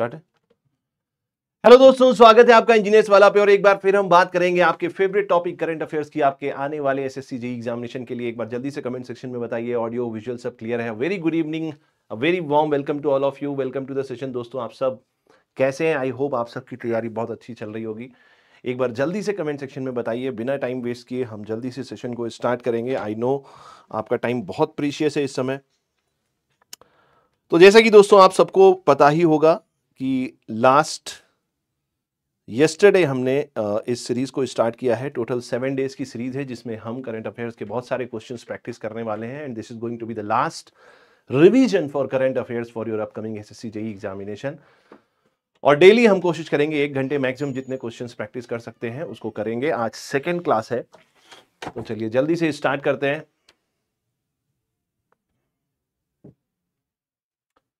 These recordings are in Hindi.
स्टार्ट है हेलो दोस्तों स्वागत है आपका इंजीनियर्स वाला पे और एक बार फिर हम बात करेंगे आपके फेवरेट टॉपिक करंट अफेयर्स की आपके आने वाले एसएससी जेई एग्जामिनेशन के लिए एक बार जल्दी से कमेंट सेक्शन में बताइए ऑडियो विजुअल सब क्लियर है very good evening very warm welcome to all of you welcome to the session दोस्तों आप सब कैसे हैं आई होप आप सबकी तैयारी बहुत अच्छी चल रही होगी एक बार जल्दी से कमेंट सेक्शन में बताइए बिना टाइम वेस्ट किए हम जल्दी से सेशन को स्टार्ट करेंगे आई नो आपका टाइम बहुत प्रीशियस है इस समय तो जैसा कि दोस्तों आप सबको पता ही होगा कि लास्ट येस्टरडे हमने इस सीरीज़ को स्टार्ट किया है टोटल सेवन डेज़ की सीरीज़ है जिसमें हम करंट अफेयर्स के बहुत सारे क्वेश्चन प्रैक्टिस करने वाले हैं and this is going to be the last revision for current affairs for your upcoming S S examination और डेली हम कोशिश करेंगे एक घंटे मैक्सिमम जितने क्वेश्चन प्रैक्टिस कर सकते हैं उसको करेंगे आज सेकेंड क्लास है तो चलिए जल्दी से स्टार्ट करते हैं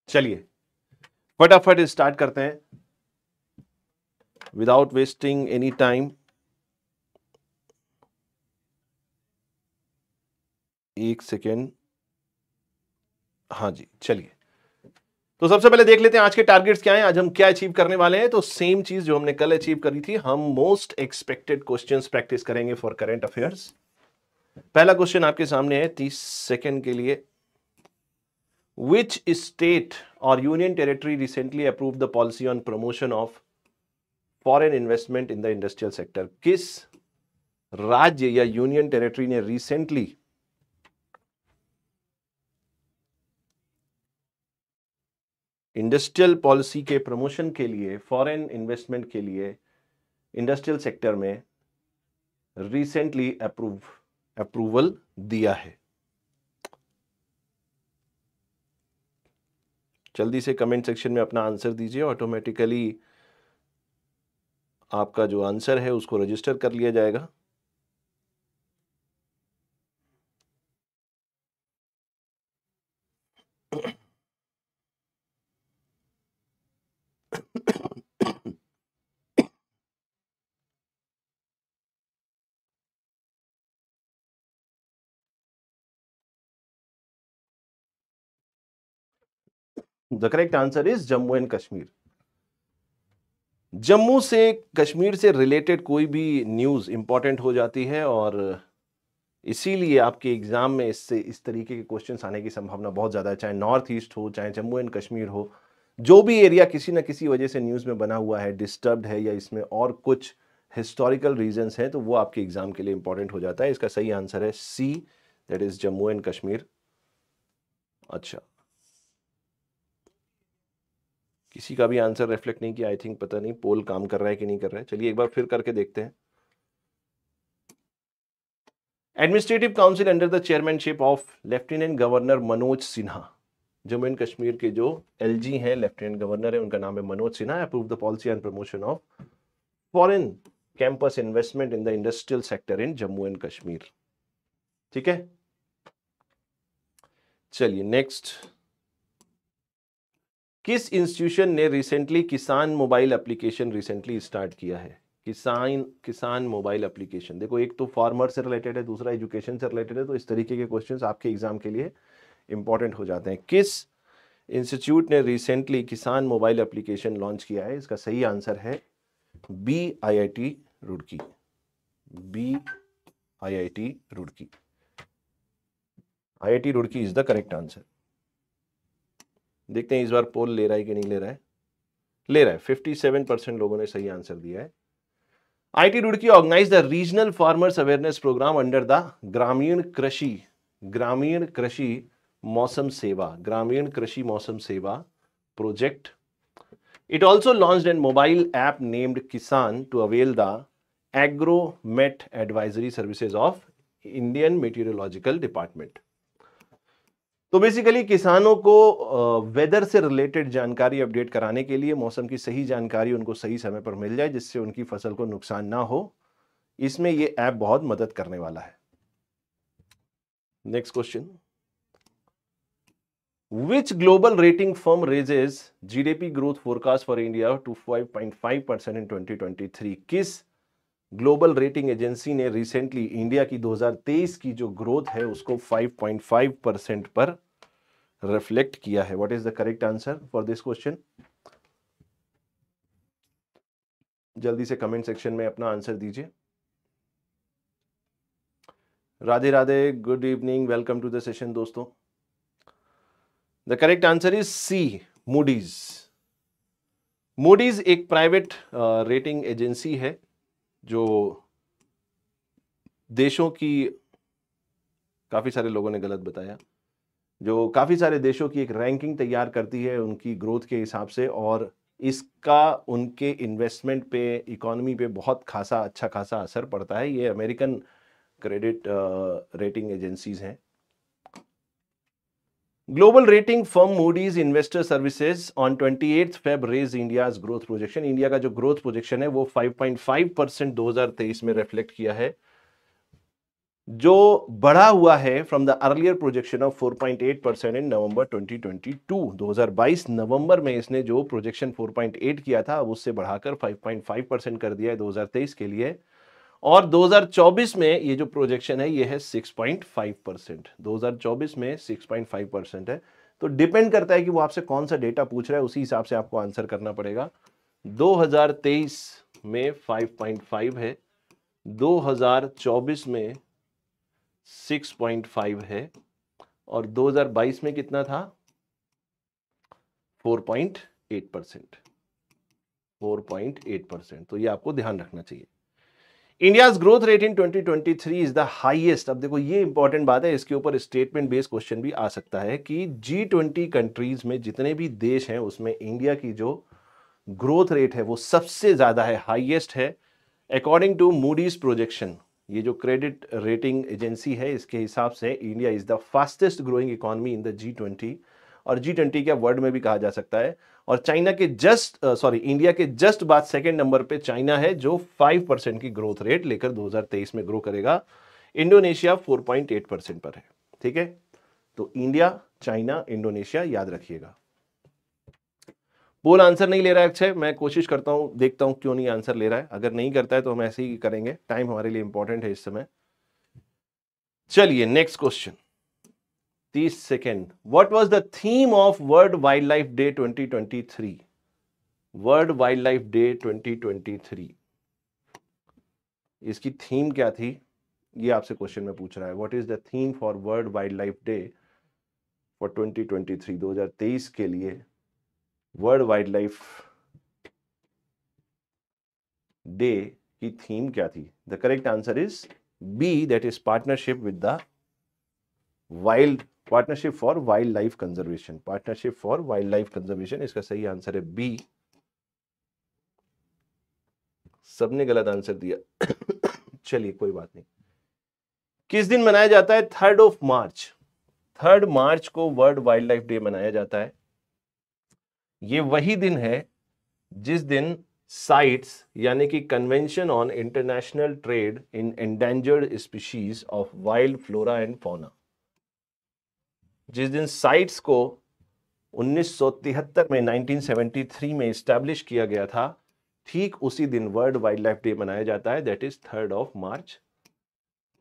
चलिए फटाफट स्टार्ट करते हैं विदाउट वेस्टिंग एनी टाइम एक सेकेंड हाँ जी चलिए तो सबसे पहले देख लेते हैं आज के टारगेट्स क्या हैं आज हम क्या अचीव करने वाले हैं तो सेम चीज जो हमने कल अचीव करी थी हम मोस्ट एक्सपेक्टेड क्वेश्चंस प्रैक्टिस करेंगे फॉर करंट अफेयर्स पहला क्वेश्चन आपके सामने है तीस सेकेंड के लिए which state or union territory recently approved the policy on promotion of foreign investment in the industrial sector किस राज्य या यूनियन टेरिटरी ने रिसेंटली इंडस्ट्रियल पॉलिसी के प्रमोशन के लिए फॉरेन इन्वेस्टमेंट के लिए इंडस्ट्रियल सेक्टर में रिसेंटली अप्रूव अप्रूवल दिया है जल्दी से कमेंट सेक्शन में अपना आंसर दीजिए ऑटोमेटिकली आपका जो आंसर है उसको रजिस्टर कर लिया जाएगा the correct answer is Jammu and Kashmir Jammu से कश्मीर से रिलेटेड कोई भी न्यूज़ इंपॉर्टेंट हो जाती है और इसीलिए आपके एग्ज़ाम में इससे इस तरीके के क्वेश्चन आने की संभावना बहुत ज़्यादा है चाहे नॉर्थ ईस्ट हो चाहे जम्मू एंड कश्मीर हो जो भी एरिया किसी न किसी वजह से न्यूज़ में बना हुआ है डिस्टर्ब्ड है या इसमें और कुछ हिस्टोरिकल रीजंस हैं तो वो आपके एग्ज़ाम के लिए इंपॉर्टेंट हो जाता है इसका सही आंसर है C that is Jammu and Kashmir अच्छा किसी का भी आंसर रिफ्लेक्ट नहीं किया आई थिंक पता नहीं पोल काम कर रहा है कि नहीं कर रहा है चलिए एक बार फिर करके देखते हैं administrative council under the chairmanship of lieutenant governor Manoj Sinha Jammu and Kashmir के जो एल जी हैं लेफ्टिनेंट गवर्नर है उनका नाम है Manoj Sinha approve the policy and promotion of foreign campus investment in the industrial sector in Jammu and Kashmir ठीक है चलिए नेक्स्ट किस इंस्टीट्यूशन ने रिसेंटली किसान मोबाइल एप्लीकेशन रिसेंटली स्टार्ट किया है किसान किसान मोबाइल एप्लीकेशन देखो एक तो फार्मर से रिलेटेड है दूसरा एजुकेशन से रिलेटेड है तो इस तरीके के क्वेश्चन आपके एग्जाम के लिए इंपॉर्टेंट हो जाते हैं किस इंस्टीट्यूट ने रिसेंटली किसान मोबाइल एप्लीकेशन लॉन्च किया है इसका सही आंसर है B I I T Roorkee B I I T Roorkee I I T Roorkee is the correct answer देखते हैं इस बार पोल ले रहा है कि नहीं ले रहा है ले रहा है फिफ्टी सेवन परसेंट लोगों ने सही आंसर दिया है I T Roorkee organise the regional farmers awareness programme under the Gramin Krishi ग्रामीण कृषि मौसम सेवा ग्रामीण Krishi Mausam Sewa project it also launch an mobile app named Kisan to avail the agromet advisory services of Indian meteorological department तो बेसिकली किसानों को वेदर से रिलेटेड जानकारी अपडेट कराने के लिए मौसम की सही जानकारी उनको सही समय पर मिल जाए जिससे उनकी फसल को नुकसान ना हो इसमें ये ऐप बहुत मदद करने वाला है next question which global rating firm raises GDP growth forecast for India to five point five percent in twenty twenty three किस ग्लोबल रेटिंग एजेंसी ने रिसेंटली इंडिया की 2023 की जो ग्रोथ है उसको 5.5 परसेंट पर रिफ्लेक्ट किया है what is the correct answer for this question जल्दी से कमेंट सेक्शन में अपना आंसर दीजिए Radhe Radhe good evening welcome to the session दोस्तों the correct answer is C Moody's Moody's एक प्राइवेट रेटिंग एजेंसी है जो देशों की काफ़ी सारे लोगों ने गलत बताया जो काफ़ी सारे देशों की एक रैंकिंग तैयार करती है उनकी ग्रोथ के हिसाब से और इसका उनके इन्वेस्टमेंट पे इकोनॉमी पे बहुत खासा अच्छा खासा असर पड़ता है ये अमेरिकन क्रेडिट रेटिंग एजेंसीज़ हैं global rating firm Moody's investor services on twenty eight Feb raise India growth projection India का जो ग्रोथ प्रोजेक्शन है वो 5.5 परसेंट दो में रिफ्लेक्ट किया है जो बढ़ा हुआ है from the earlier projection of four point eight percent in November twenty twenty two दो हजार बाईस नवंबर में इसने जो प्रोजेक्शन फोर पॉइंट एट किया था अब उससे बढ़ाकर फाइव पॉइंट फाइव परसेंट कर दिया है दो के लिए और 2024 में ये जो प्रोजेक्शन है ये है 6.5 परसेंट दो में 6.5 परसेंट है तो डिपेंड करता है कि वो आपसे कौन सा डेटा पूछ रहा है उसी हिसाब से आपको आंसर करना पड़ेगा 2023 में 5.5 है 2024 में 6.5 है और 2022 में कितना था 4.8 परसेंट फोर परसेंट तो ये आपको ध्यान रखना चाहिए India's growth rate in 2023 is the highest अब देखो ये इंपॉर्टेंट बात है इसके ऊपर स्टेटमेंट बेस्ड क्वेश्चन भी आ सकता है कि जी ट्वेंटी कंट्रीज में जितने भी देश हैं उसमें इंडिया की जो ग्रोथ रेट है वो सबसे ज़्यादा है हाइएस्ट है अकॉर्डिंग टू मूडीज प्रोजेक्शन ये जो क्रेडिट रेटिंग एजेंसी है इसके हिसाब से India is the fastest growing economy in the G twenty और जी ट्वेंटी क्या वर्ल्ड में भी कहा जा सकता है और चाइना के जस्ट सॉरी इंडिया के जस्ट बाद सेकेंड नंबर पे चाइना है जो 5 परसेंट की ग्रोथ रेट लेकर 2023 में ग्रो करेगा इंडोनेशिया 4.8 परसेंट पर है ठीक है तो इंडिया चाइना इंडोनेशिया याद रखिएगा पोल आंसर नहीं ले रहा है अक्षय मैं कोशिश करता हूं देखता हूं क्यों नहीं आंसर ले रहा है अगर नहीं करता है तो हम ऐसे ही करेंगे टाइम हमारे लिए इंपॉर्टेंट है इस समय चलिए नेक्स्ट क्वेश्चन तीस second what was the theme of world wildlife day twenty twenty three world wildlife day twenty twenty three इसकी थीम क्या थी ये आपसे क्वेश्चन में पूछ रहा है what is the theme for world wildlife day for twenty twenty three दो हजार तेईस के लिए वर्ल्ड वाइल्ड लाइफ डे की थीम क्या थी the correct answer is B that is partnership with the wild partnership for wildlife conservation partnership for wildlife conservation इसका सही आंसर है बी सबने गलत आंसर दिया चलिए कोई बात नहीं किस दिन मनाया जाता है third of March third March को वर्ल्ड वाइल्ड लाइफ डे मनाया जाता है ये वही दिन है जिस दिन साइट्स यानी कि convention on international trade in endangered species of wild flora and fauna जिस दिन साइट्स को 1973 में 1973 में इस्टेब्लिश किया गया था ठीक उसी दिन वर्ल्ड वाइल्ड लाइफ डे मनाया जाता है that is third of March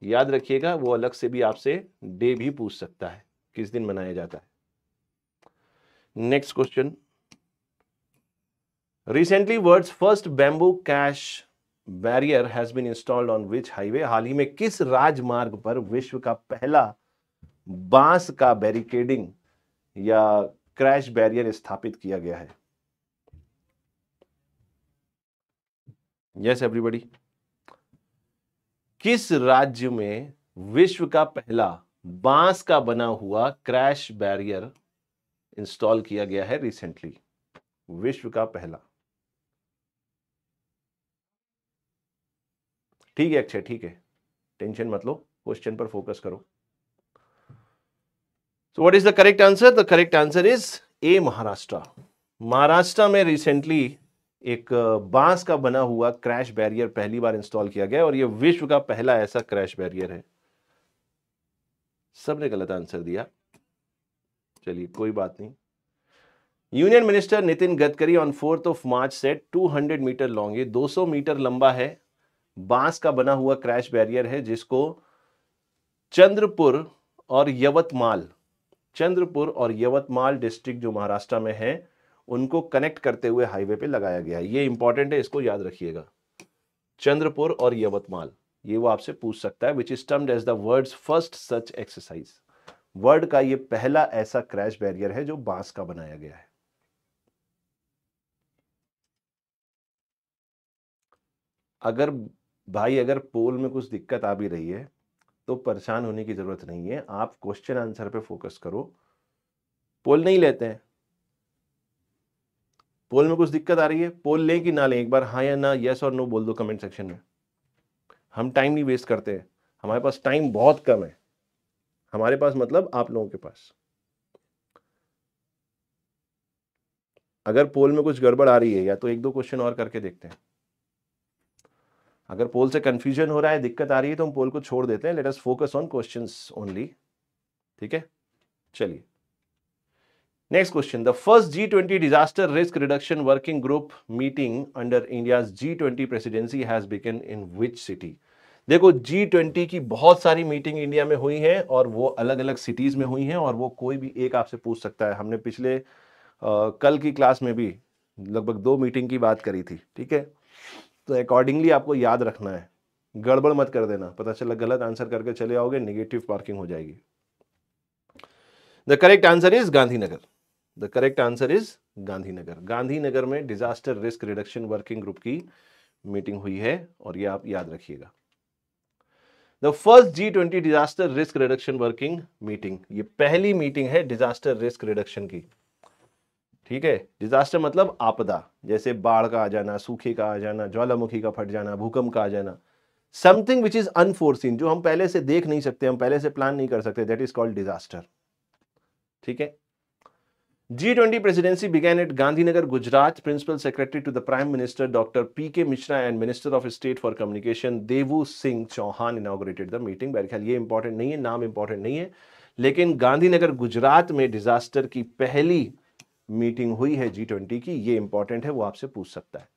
याद रखिएगा वो अलग से भी आपसे डे भी पूछ सकता है किस दिन मनाया जाता है next question recently world first bamboo crash barrier has been installed on which highway हाल ही में किस राजमार्ग पर विश्व का पहला बांस का बैरिकेडिंग या क्रैश बैरियर स्थापित किया गया है यस एवरीबॉडी किस राज्य में विश्व का पहला बांस का बना हुआ क्रैश बैरियर इंस्टॉल किया गया है रिसेंटली विश्व का पहला ठीक है अक्षय ठीक है टेंशन मत लो क्वेश्चन पर फोकस करो तो what is the correct answer the correct answer is A Maharashtra Maharashtra में रिसेंटली एक uh, बांस का बना हुआ क्रैश बैरियर पहली बार इंस्टॉल किया गया और यह विश्व का पहला ऐसा क्रैश बैरियर है सबने गलत आंसर दिया चलिए कोई बात नहीं union minister Nitin Gadkari on fourth of March set 200 metre long ये 200 मीटर लंबा है बांस का बना हुआ क्रैश बैरियर है जिसको चंद्रपुर और यवतमाल चंद्रपुर और यवतमाल डिस्ट्रिक्ट जो महाराष्ट्र में है उनको कनेक्ट करते हुए हाईवे पे लगाया गया है ये इंपॉर्टेंट है इसको याद रखिएगा चंद्रपुर और यवतमाल ये वो आपसे पूछ सकता है which is termed as the world first such exercise world का ये पहला ऐसा क्रैश बैरियर है जो बांस का बनाया गया है अगर भाई अगर पोल में कुछ दिक्कत आ भी रही है तो परेशान होने की ज़रूरत नहीं है आप क्वेश्चन आंसर पे फोकस करो पोल नहीं लेते हैं पोल में कुछ दिक्कत आ रही है पोल लें कि ना लें एक बार हाँ या ना यस और नो बोल दो कमेंट सेक्शन में हम टाइम नहीं वेस्ट करते हैं हमारे पास टाइम बहुत कम है हमारे पास मतलब आप लोगों के पास अगर पोल में कुछ गड़बड़ आ रही है या तो एक दो क्वेश्चन और करके देखते हैं अगर पोल से कंफ्यूजन हो रहा है दिक्कत आ रही है तो हम पोल को छोड़ देते हैं let us focus on question only ठीक है चलिए next question the first G twenty disaster risk reduction working group meeting under India G twenty presidency has begun in which city देखो जी ट्वेंटी की बहुत सारी मीटिंग इंडिया में हुई है और वो अलग अलग सिटीज में हुई हैं और वो कोई भी एक आपसे पूछ सकता है हमने पिछले आ, कल की क्लास में भी लगभग दो मीटिंग की बात करी थी ठीक है तो अकॉर्डिंगली आपको याद रखना है गड़बड़ मत कर देना पता चला गलत आंसर करके चले आओगे निगेटिव पार्किंग हो जाएगी the correct answer is Gandhinagar the correct answer is Gandhinagar Gandhinagar में disaster risk reduction working group की मीटिंग हुई है और ये आप याद रखिएगा the first G twenty disaster risk reduction working meeting ये पहली मीटिंग है डिजास्टर रिस्क रिडक्शन की ठीक है डिजास्टर मतलब आपदा जैसे बाढ़ का आ जाना सूखे का आ जाना ज्वालामुखी का फट जाना भूकंप का आ जाना समथिंग विच इज अनफोर्सिन जो हम पहले से देख नहीं सकते हम पहले से प्लान नहीं कर सकते दैट इज कॉल्ड डिजास्टर ठीक है G twenty presidency began at Gandhinagar Gujarat principal secretary to the prime minister doctor P K Mishra and minister of state for communication Devu Singh Chauhan inaugurated the meeting मेरे ख्याल ये इंपॉर्टेंट नहीं है नाम इंपॉर्टेंट नहीं है लेकिन गांधीनगर गुजरात में डिजास्टर की पहली मीटिंग हुई है जी ट्वेंटी की ये इंपॉर्टेंट है वो आपसे पूछ सकता है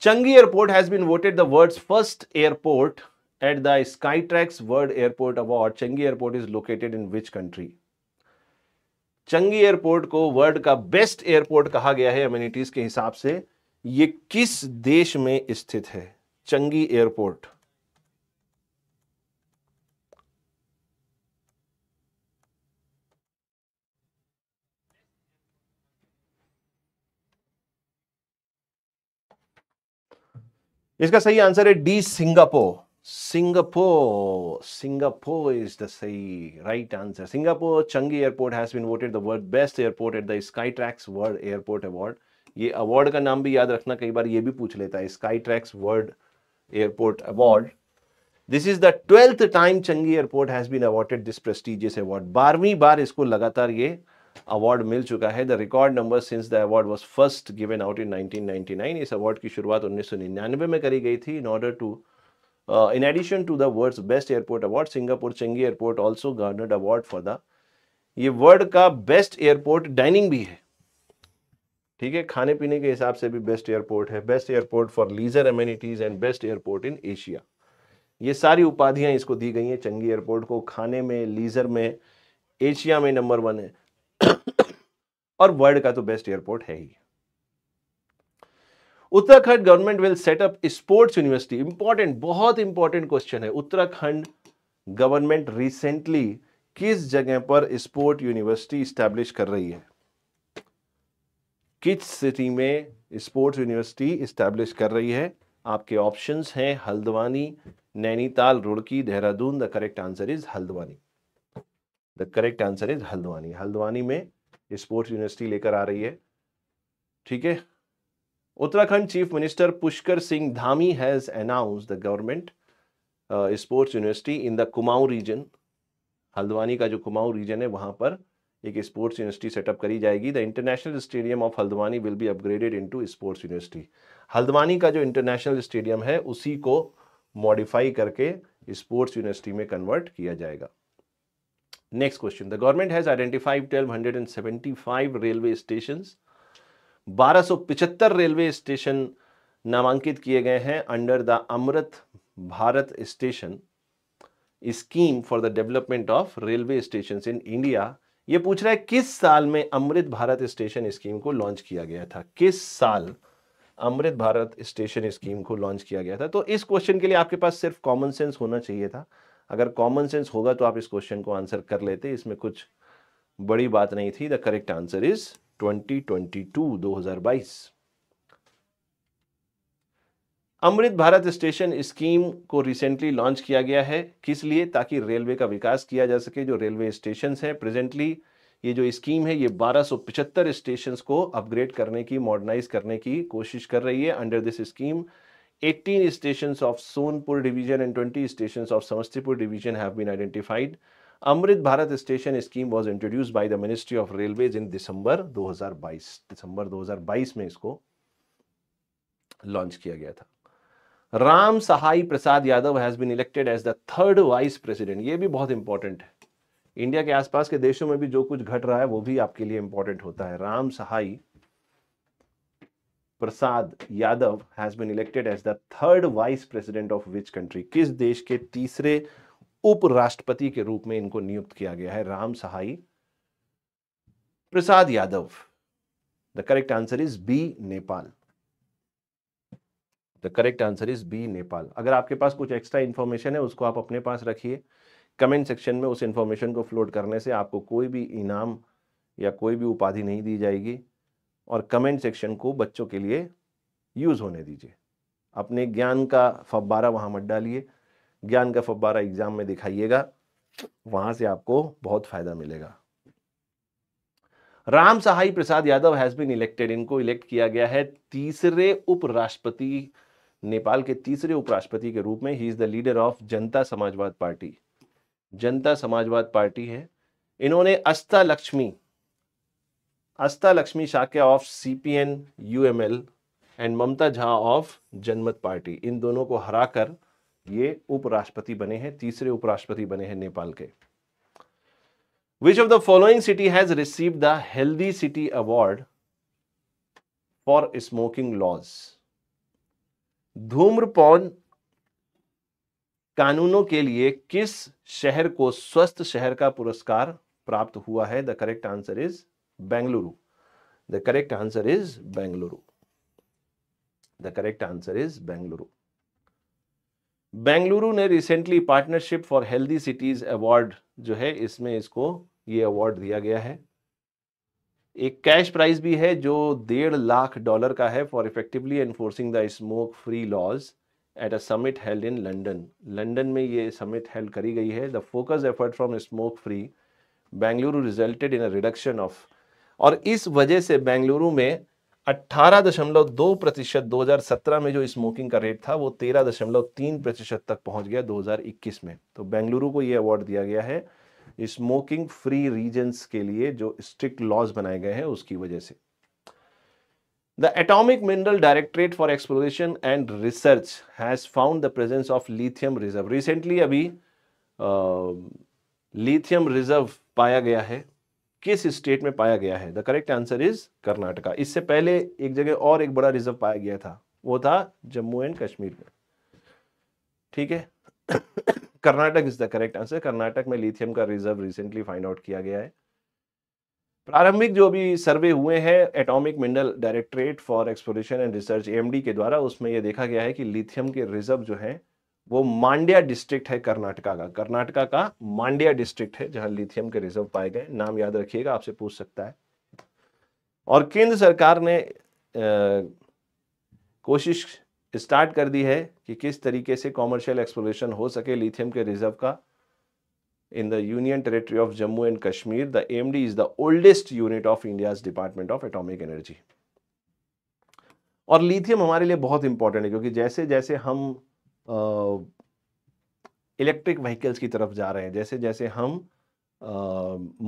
Changi airport has been voted the world first airport at the Skytrax world airport award Changi airport is located in which country Changi airport को वर्ल्ड का बेस्ट एयरपोर्ट कहा गया है अम्यूनिटीज के हिसाब से ये किस देश में स्थित है चंगी एयरपोर्ट इसका सही आंसर है D Singapore Singapore Singapore is the सही right answer Singapore Changi airport has been voted the world best airport at the Skytrax world airport award ये अवार्ड का नाम भी याद रखना कई बार ये भी पूछ लेता है Skytrax world airport award this is the twelfth time Changi airport has been awarded this prestigious award बारहवीं बार इसको लगातार ये अवार्ड मिल चुका है the record number since the award was first given out in 1999 इस अवार्ड की शुरुआत 1999 में करी गई थी in order to in addition to the world's best airport award Singapore Changi airport also garnered award for the ये वर्ल्ड का बेस्ट एयरपोर्ट डाइनिंग भी है ठीक है खाने पीने के हिसाब से भी बेस्ट एयरपोर्ट है best airport for leisure amenities and best airport in Asia ये सारी उपाधियां इसको दी गई हैं चंगी एयरपोर्ट को खाने में लीजर में एशिया में नंबर वन है और वर्ल्ड का तो बेस्ट एयरपोर्ट है ही Uttarakhand government will set up sports university important बहुत इंपॉर्टेंट क्वेश्चन है उत्तराखंड गवर्नमेंट रिसेंटली किस जगह पर स्पोर्ट यूनिवर्सिटी स्टैब्लिश कर रही है किस सिटी में स्पोर्ट्स यूनिवर्सिटी स्टैब्लिश कर रही है आपके ऑप्शंस हैं Haldwani Nainital Roorkee Dehradun the correct answer is Haldwani the correct answer is Haldwani Haldwani में स्पोर्ट्स यूनिवर्सिटी लेकर आ रही है ठीक है Uttarakhand chief minister Pushkar Singh Dhami has announce the government sports university in the Kumaon region Haldwani का जो कुमाऊं रीजन है वहां पर एक स्पोर्ट्स यूनिवर्सिटी सेटअप करी जाएगी the international stadium of Haldwani will be upgraded into sports university Haldwani का जो इंटरनेशनल स्टेडियम है उसी को मॉडिफाई करके स्पोर्ट्स यूनिवर्सिटी में कन्वर्ट किया जाएगा Next question. The government has identified 1275 railway stations. 1275 railway station नामांकित किए गए हैं under the Amrit Bharat station scheme for the development of railway station in India ये पूछ रहा है किस साल में अमृत भारत स्टेशन स्कीम को लॉन्च किया गया था किस साल अमृत भारत स्टेशन स्कीम को लॉन्च किया गया था तो इस क्वेश्चन के लिए आपके पास सिर्फ कॉमन सेंस होना चाहिए था अगर कॉमन सेंस होगा तो आप इस क्वेश्चन को आंसर कर लेते इसमें कुछ बड़ी बात नहीं थी the correct answer is 2022 2022 Amrit Bharat station scheme को रिसेंटली लॉन्च किया गया है किस लिए ताकि रेलवे का विकास किया जा सके जो रेलवे स्टेशन हैं प्रेजेंटली ये जो स्कीम है ये 1275 स्टेशन को अपग्रेड करने की मॉडर्नाइज करने की कोशिश कर रही है under this scheme 18 stations of Sonpur division and 20 stations of Samastipur division have been identified. Amrit Bharat station scheme was introduced by the Ministry of Railways in December 2022 दिसंबर 2022 में इसको लॉन्च किया गया था Ram Sahay Prasad Yadav has been elected as the third vice president ये भी बहुत इंपॉर्टेंट है इंडिया के आसपास के देशों में भी जो कुछ घट रहा है वो भी आपके लिए इंपॉर्टेंट होता है Ram Sahay Prasad Yadav has been elected as the third vice president of which country किस देश के तीसरे उपराष्ट्रपति के रूप में इनको नियुक्त किया गया है Ram Sahai Prasad Yadav the correct answer is B Nepal the correct answer is B Nepal अगर आपके पास कुछ एक्स्ट्रा इन्फॉर्मेशन है उसको आप अपने पास रखिए कमेंट सेक्शन में उस इन्फॉर्मेशन को फ्लोट करने से आपको कोई भी इनाम या कोई भी उपाधि नहीं दी जाएगी और कमेंट सेक्शन को बच्चों के लिए यूज़ होने दीजिए अपने ज्ञान का फब्बारा वहाँ मत डालिए ज्ञान का फब्बारा एग्ज़ाम में दिखाइएगा वहाँ से आपको बहुत फ़ायदा मिलेगा Ram Sahai Prasad Yadav has been elected इनको इलेक्ट किया गया है तीसरे उपराष्ट्रपति नेपाल के तीसरे उपराष्ट्रपति के रूप में he is the leader of Janata Samajwad Party Janata Samajwad Party है इन्होंने Ashta Lakshmi Lakshmi C P N U M L and Mamata Jha of Janmat Party इन दोनों को हराकर ये उपराष्ट्रपति बने हैं तीसरे उपराष्ट्रपति बने हैं नेपाल के which of the following city has receive the healthy city award for smoking laws धूम्रपान कानूनों के लिए किस शहर को स्वस्थ शहर का पुरस्कार प्राप्त हुआ है the correct answer is Bangalore. The correct answer is Bangalore. The correct answer is Bangalore. Bengaluru ने recently partnership for healthy cities award जो है इसमें इसको ये अवार्ड दिया गया है एक कैश प्राइज भी है जो डेढ़ लाख डॉलर का है for effectively enforcing the smoke free laws at a summit held in London London में ये समिट हेल्ड करी गई है the focus effort from smoke free Bengaluru resulted in a reduction of और इस वजह से बेंगलुरु में 18.2 प्रतिशत दो में जो स्मोकिंग का रेट था वो 13.3 प्रतिशत तक पहुंच गया 2021 में तो बेंगलुरु को ये अवार्ड दिया गया है स्मोकिंग फ्री रीजन्स के लिए जो स्ट्रिक्ट लॉज बनाए गए हैं उसकी वजह से the atomic mineral directorate for exploration and research has found the presence of lithium reserve recently अभी लिथियम रिजर्व पाया गया है किस स्टेट में पाया गया है the correct answer is Karnataka इससे पहले एक जगह और एक बड़ा रिजर्व पाया गया था वो था जम्मू एंड कश्मीर में ठीक है Karnataka is the correct answer Karnataka में लिथियम का रिजर्व रिसेंटली फाइंड आउट किया गया है प्रारंभिक जो अभी सर्वे हुए हैं atomic mineral directorate for exploration and research AMD के द्वारा उसमें यह देखा गया है कि लिथियम के रिजर्व जो हैं वो मांड्या डिस्ट्रिक्ट है कर्नाटका का कर्नाटका का मांड्या डिस्ट्रिक्ट है जहां लिथियम के रिजर्व पाए गए नाम याद रखिएगा आपसे पूछ सकता है और केंद्र सरकार ने आ, कोशिश स्टार्ट कर दी है कि किस तरीके से कॉमर्शियल एक्सप्लोरेशन हो सके लिथियम के रिजर्व का in the union territory of Jammu and Kashmir the M D is the oldest unit of India department of atomic energy और लिथियम हमारे लिए बहुत इंपॉर्टेंट है क्योंकि जैसे जैसे हम इलेक्ट्रिक व्हीकल्स की तरफ जा रहे हैं जैसे जैसे हम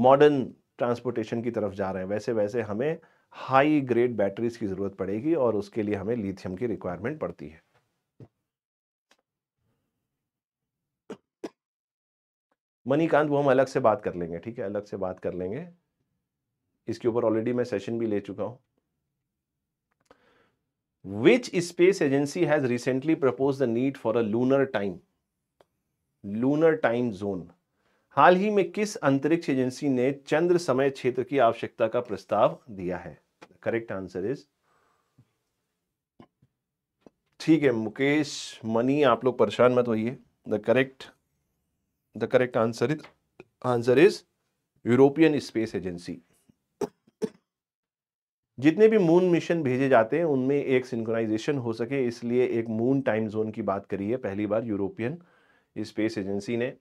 मॉडर्न ट्रांसपोर्टेशन की तरफ जा रहे हैं वैसे वैसे हमें हाई ग्रेड बैटरीज की ज़रूरत पड़ेगी और उसके लिए हमें लिथियम की रिक्वायरमेंट पड़ती है मनीकांत वो हम अलग से बात कर लेंगे ठीक है अलग से बात कर लेंगे इसके ऊपर ऑलरेडी मैं सेशन भी ले चुका हूँ which space agency has recently propose the need for a lunar time lunar time zone हाल ही में किस अंतरिक्ष एजेंसी ने चंद्र समय क्षेत्र की आवश्यकता का प्रस्ताव दिया है करेक्ट आंसर इज ठीक है मुकेश मनी आप लोग परेशान मत होइए the correct the correct answer is answer is European space agency जितने भी मून मिशन भेजे जाते हैं उनमें एक सिंक्रोनाइजेशन हो सके इसलिए एक मून टाइम जोन की बात करी है पहली बार यूरोपियन स्पेस एजेंसी ने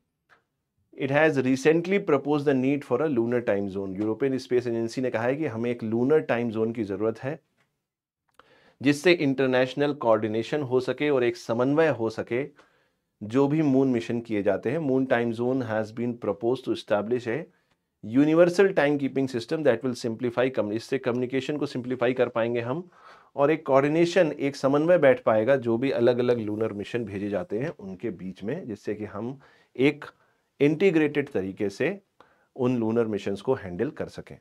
it has recently propose the need for a lunar time zone European space agency ने कहा है कि हमें एक लूनर टाइम जोन की ज़रूरत है जिससे इंटरनेशनल कोऑर्डिनेशन हो सके और एक समन्वय हो सके जो भी मून मिशन किए जाते हैं moon time zone has been propose to establish है universal time keeping system that will simplify कम इससे कम्युनिकेशन को सिंप्लीफाई कर पाएंगे हम और एक कोऑर्डिनेशन एक समन्वय बैठ पाएगा जो भी अलग अलग लूनर मिशन भेजे जाते हैं उनके बीच में जिससे कि हम एक इंटीग्रेटेड तरीके से उन लूनर मिशन को हैंडल कर सकें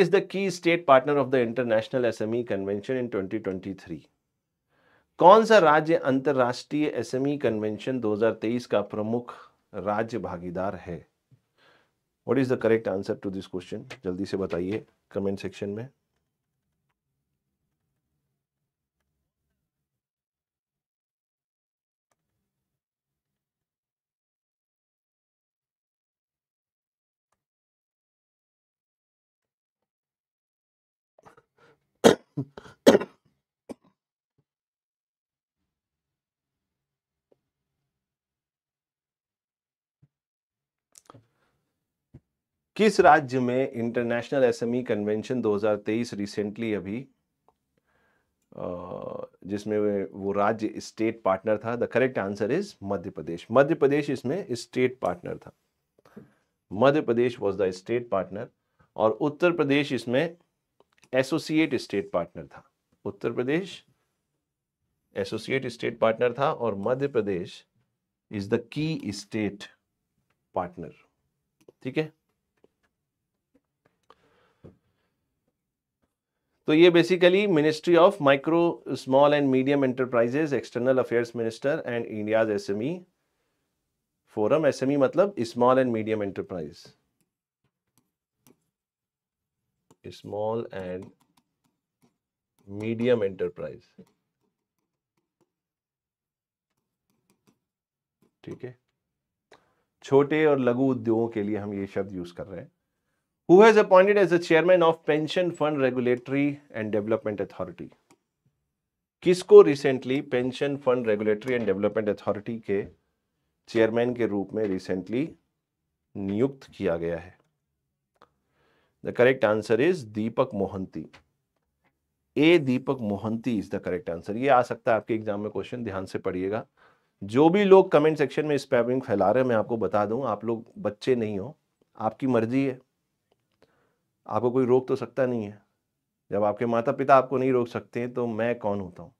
is the key state partner of the international the convention in twenty twenty 2023? कौन सा राज्य अंतर्राष्ट्रीय एसएमई कन्वेंशन 2023 का प्रमुख राज्य भागीदार है what is the correct answer to this question जल्दी से बताइए कमेंट सेक्शन में किस राज्य में इंटरनेशनल एसएमई कन्वेंशन 2023 रिसेंटली अभी जिसमें वो राज्य स्टेट पार्टनर था the correct answer is Madhya Pradesh Madhya Pradesh इसमें स्टेट पार्टनर था Madhya Pradesh was the state partner और उत्तर प्रदेश इसमें एसोसिएट स्टेट पार्टनर था Uttar Pradesh associate state partner था और Madhya Pradesh is the key state partner ठीक है तो ये basically ministry of micro small and medium enterprises external affairs minister and India's SME forum SME मतलब small and medium enterprise small and medium enterprise ठीक है छोटे और लघु उद्योगों के लिए हम ये शब्द यूज कर रहे हैं who is appointed as the chairman of pension fund regulatory and development authority किसको recently pension fund regulatory and development authority के चेयरमैन के रूप में रिसेंटली नियुक्त किया गया है the correct answer is Deepak Mohanty A Deepak Mohanty is the correct answer ये आ सकता है आपके एग्जाम में क्वेश्चन ध्यान से पढ़िएगा जो भी लोग कमेंट सेक्शन में स्पैमिंग फैला रहे हैं मैं आपको बता दूं आप लोग बच्चे नहीं हो आपकी मर्जी है आपको कोई रोक तो सकता नहीं है जब आपके माता पिता आपको नहीं रोक सकते हैं तो मैं कौन होता हूँ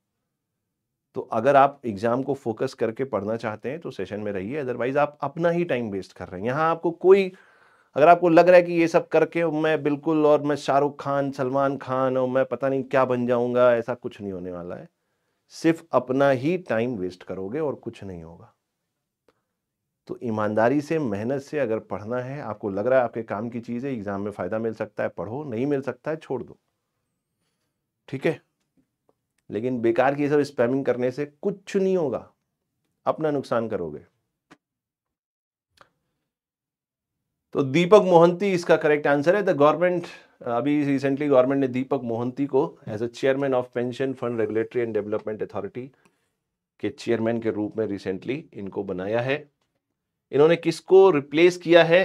तो अगर आप एग्जाम को फोकस करके पढ़ना चाहते हैं तो सेशन में रहिए अदरवाइज आप अपना ही टाइम वेस्ट कर रहे हैं यहाँ आपको कोई अगर आपको लग रहा है कि ये सब करके मैं बिल्कुल और मैं शाहरुख खान सलमान खान और मैं पता नहीं क्या बन जाऊंगा ऐसा कुछ नहीं होने वाला है सिर्फ अपना ही टाइम वेस्ट करोगे और कुछ नहीं होगा तो ईमानदारी से मेहनत से अगर पढ़ना है आपको लग रहा है आपके काम की चीज़ है एग्ज़ाम में फ़ायदा मिल सकता है पढ़ो नहीं मिल सकता है छोड़ दो ठीक है लेकिन बेकार की सब स्पैमिंग करने से कुछ नहीं होगा अपना नुकसान करोगे तो दीपक मोहंती इसका करेक्ट आंसर है द गवर्नमेंट अभी रिसेंटली गवर्नमेंट ने दीपक मोहंती को as a chairman of pension fund regulatory and development authority के चेयरमैन के रूप में रिसेंटली इनको बनाया है इन्होंने किसको रिप्लेस किया है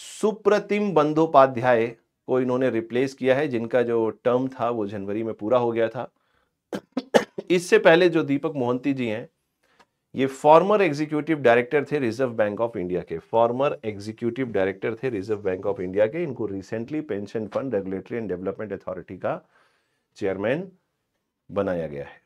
सुप्रतिम बंदोपाध्याय को इन्होंने रिप्लेस किया है जिनका जो टर्म था वो जनवरी में पूरा हो गया था इससे पहले जो दीपक मोहंती जी हैं ये फॉर्मर एग्जीक्यूटिव डायरेक्टर थे रिजर्व बैंक ऑफ इंडिया के फॉर्मर एग्जीक्यूटिव डायरेक्टर थे रिजर्व बैंक ऑफ इंडिया के इनको recently pension fund regulatory and development authority का चेयरमैन बनाया गया है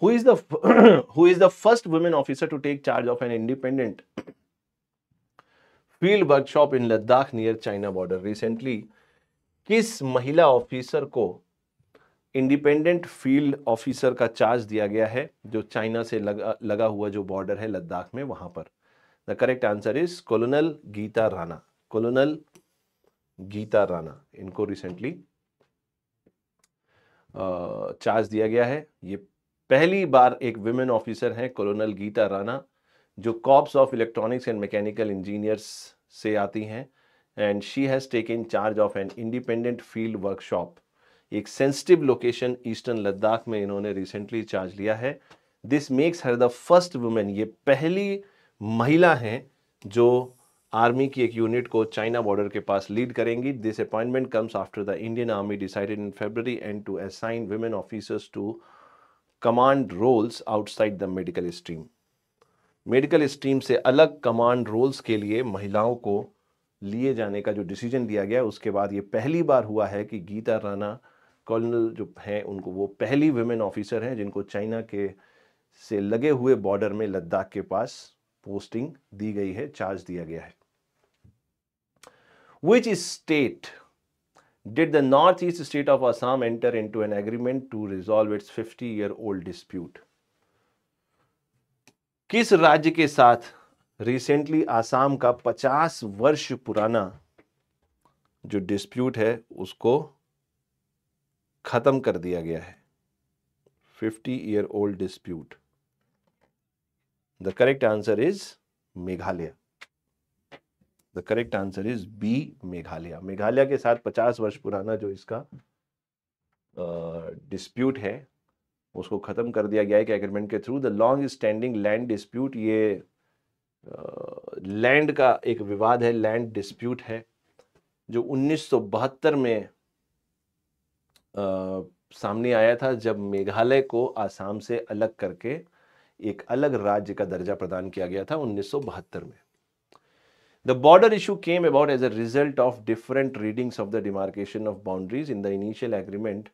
who is the who is the first women officer to take charge of an independent field workshop in Ladakh near China border recently किस महिला ऑफिसर को इंडिपेंडेंट फील्ड ऑफिसर का चार्ज दिया गया है जो चाइना से लगा लगा हुआ जो बॉर्डर है लद्दाख में वहां पर the correct answer is colonel Geeta Rana colonel Geeta Rana इनको रिसेंटली चार्ज दिया गया है ये पहली बार एक विमेन ऑफिसर हैं कोलोनल गीता राणा जो corps of electronics and mechanical engineers से आती हैं and she has taken charge of an independent field workshop एक सेंसिटिव लोकेशन ईस्टर्न लद्दाख में इन्होंने रिसेंटली चार्ज लिया है this makes her the first women ये पहली महिला हैं जो आर्मी की एक यूनिट को चाइना बॉर्डर के पास लीड करेंगी this appointment comes after the Indian army decided in February and to assign women officers to command roles outside the medical stream medical stream से अलग कमांड रोल्स के लिए महिलाओं को लिए जाने का जो डिसीजन लिया गया उसके बाद ये पहली बार हुआ है कि गीता राणा कर्नल जो हैं उनको वो पहली वुमेन ऑफिसर हैं जिनको चाइना के से लगे हुए बॉर्डर में लद्दाख के पास पोस्टिंग दी गई है चार्ज दिया गया है which state did the northeast state of Assam enter into an agreement to resolve its 50-year-old dispute? किस राज्य के साथ रिसेंटली आसाम का 50 वर्ष पुराना जो डिस्प्यूट है उसको ख़त्म कर दिया गया है 50 year old dispute the correct answer is Meghalaya the correct answer is B Meghalaya Meghalaya के साथ 50 वर्ष पुराना जो इसका डिस्प्यूट uh, है उसको ख़त्म कर दिया गया है एग्रीमेंट के through the long standing land dispute ये लैंड uh, का एक विवाद है लैंड डिस्प्यूट है जो 1972 में uh, सामने आया था जब मेघालय को आसाम से अलग करके एक अलग राज्य का दर्जा प्रदान किया गया था 1972 में The border issue came about as a result of different readings of the demarcation of boundaries in the initial agreement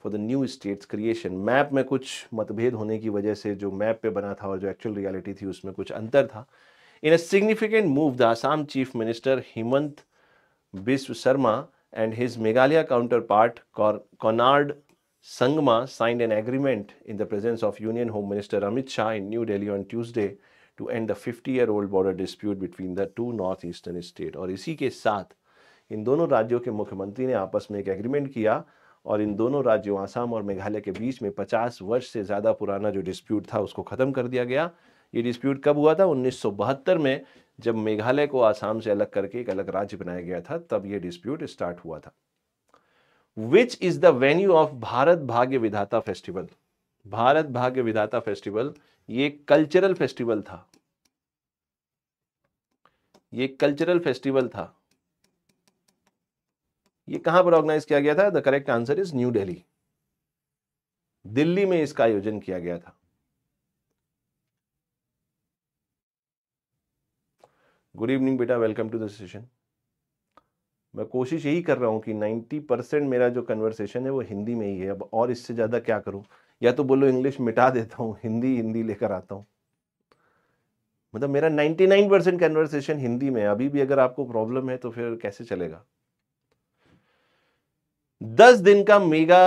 for the new state's creation. Map mein kuch matbhed hone ki wajah map pe bana tha aur actual reality thi usme kuch In a significant move, the Assam Chief Minister Himant Biswa Sharma and his Meghalaya counterpart Conard Sangma signed an agreement in the presence of Union Home Minister Amit Shah in New Delhi on Tuesday to end the 50 year old border dispute between the two north eastern state और इसी के साथ इन दोनों राज्यों के मुख्यमंत्री ने आपस में एक एग्रीमेंट किया और इन दोनों राज्यों आसाम और मेघालय के बीच में 50 वर्ष से ज़्यादा पुराना जो डिस्प्यूट था उसको ख़त्म कर दिया गया ये डिस्प्यूट कब हुआ था 1972 में जब मेघालय को आसाम से अलग करके एक अलग राज्य बनाया गया था तब ये डिस्प्यूट स्टार्ट हुआ था which is the venue of Bharat Bhagya Vidhata festival Bharat Bhagya Vidhata festival ये कल्चरल फेस्टिवल था ये कल्चरल फेस्टिवल था ये कहां पर ऑर्गेनाइज किया गया था the correct answer is new Delhi Delhi में इसका आयोजन किया गया था गुड इवनिंग बेटा वेलकम टू द सेशन मैं कोशिश यही कर रहा हूं कि 90 परसेंट मेरा जो कन्वर्सेशन है वो हिंदी में ही है अब और इससे ज़्यादा क्या करूं या तो बोलो इंग्लिश मिटा देता हूँ हिंदी हिंदी लेकर आता हूँ मतलब मेरा 99 परसेंट कन्वर्सेशन हिंदी में अभी भी अगर आपको प्रॉब्लम है तो फिर कैसे चलेगा दस दिन का मेगा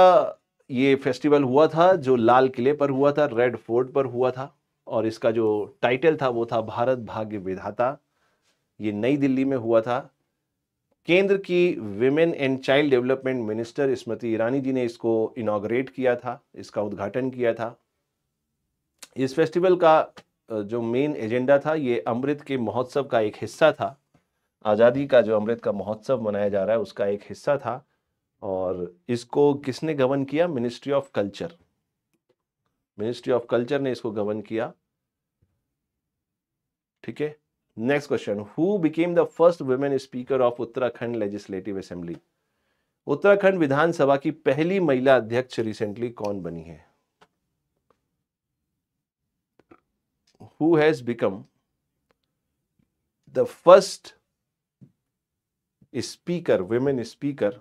ये फेस्टिवल हुआ था जो लाल किले पर हुआ था रेड फोर्ट पर हुआ था और इसका जो टाइटल था वो था भारत भाग्य विधाता ये नई दिल्ली में हुआ था केंद्र की women and child development minister Smriti Irani ji ने इसको इनाग्रेट किया था इसका उद्घाटन किया था इस फेस्टिवल का जो मेन एजेंडा था ये अमृत के महोत्सव का एक हिस्सा था आज़ादी का जो अमृत का महोत्सव मनाया जा रहा है उसका एक हिस्सा था और इसको किसने गवन किया ministry of culture ministry of culture ने इसको गवन किया ठीक है next question who became the first women speaker of Uttarakhand legislative assembly Uttarakhand विधानसभा की पहली महिला अध्यक्ष रिसेंटली कौन बनी है who has become the first speaker women speaker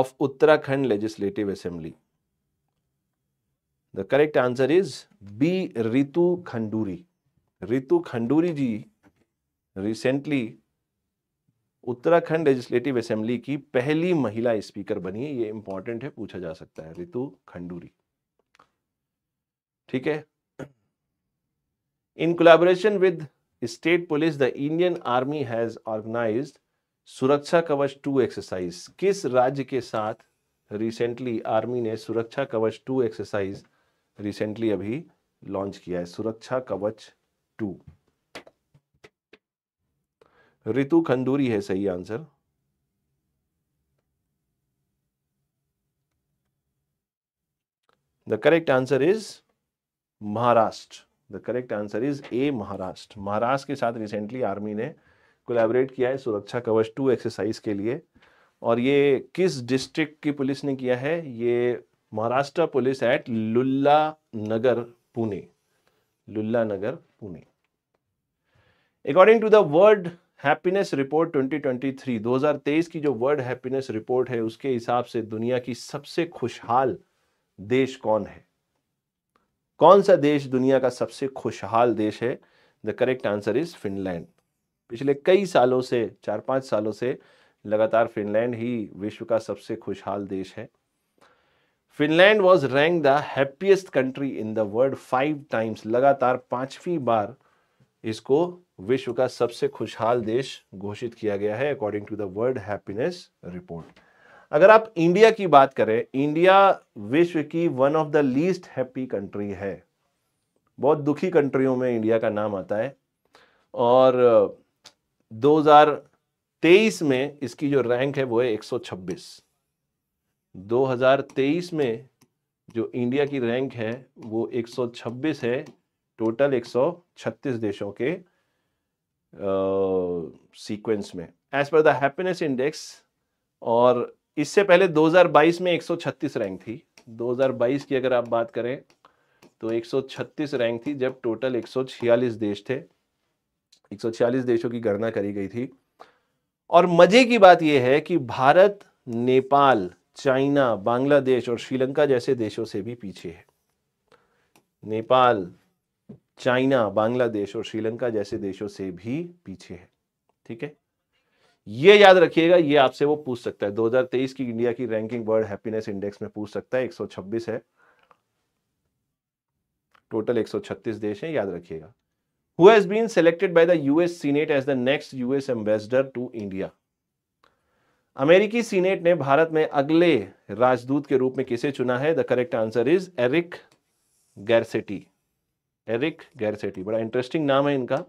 of Uttarakhand legislative assembly the correct answer is B Ritu Khanduri Ritu Khanduri ji recently Uttarakhand legislative assembly की पहली महिला स्पीकर बनी है ये इंपॉर्टेंट है पूछा जा सकता है रितु खंडूरी ठीक है in collaboration with state police the Indian army has organise Suraksha Kavach two exercise किस राज्य के साथ रिसेंटली आर्मी ने Suraksha Kavach two exercise recently अभी लॉन्च किया है सुरक्षा कवच टू ऋतु खंडूरी है सही आंसर the correct answer is Maharashtra the correct answer is A Maharashtra Maharashtra के साथ रिसेंटली आर्मी ने कोलैबोरेट किया है सुरक्षा कवच टू एक्सरसाइज के लिए और ये किस डिस्ट्रिक्ट की पुलिस ने किया है ये Maharashtra police at Lulla Nagar Pune Lulla Nagar Pune according to the world happiness report 2023 2023 की जो वर्ल्ड हैप्पीनेस रिपोर्ट है उसके हिसाब से दुनिया की सबसे खुशहाल देश कौन है कौन सा देश दुनिया का सबसे खुशहाल देश है the correct answer is Finland पिछले कई सालों से चार पांच सालों से लगातार फिनलैंड ही विश्व का सबसे खुशहाल देश है Finland was rank the happiest country in the world five times लगातार पांचवी बार इसको विश्व का सबसे खुशहाल देश घोषित किया गया है according to the world happiness report अगर आप इंडिया की बात करें इंडिया विश्व की one of the least happy country है बहुत दुखी कंट्रियों में इंडिया का नाम आता है और 2023 uh, में इसकी जो रैंक है वो है 126 2023 में जो इंडिया की रैंक है वो 126 है टोटल 136 देशों के सीक्वेंस में as per the happiness index और इससे पहले 2022 में 136 रैंक थी 2022 की अगर आप बात करें तो 136 रैंक थी जब टोटल 146 देश थे 146 देशों की गणना करी गई थी और मजे की बात यह है कि भारत नेपाल चाइना बांग्लादेश और श्रीलंका जैसे देशों से भी पीछे है नेपाल चाइना बांग्लादेश और श्रीलंका जैसे देशों से भी पीछे है ठीक है ये याद रखिएगा ये आपसे वो पूछ सकता है 2023 की इंडिया की रैंकिंग वर्ल्ड हैप्पीनेस इंडेक्स में पूछ सकता है 126 है टोटल 136 देश हैं याद रखिएगा who has been selected by the US senate as the next US ambassador to India अमेरिकी सीनेट ने भारत में अगले राजदूत के रूप में किसे चुना है the correct answer is Eric Garcetti Eric Garcetti बड़ा इंटरेस्टिंग नाम है इनका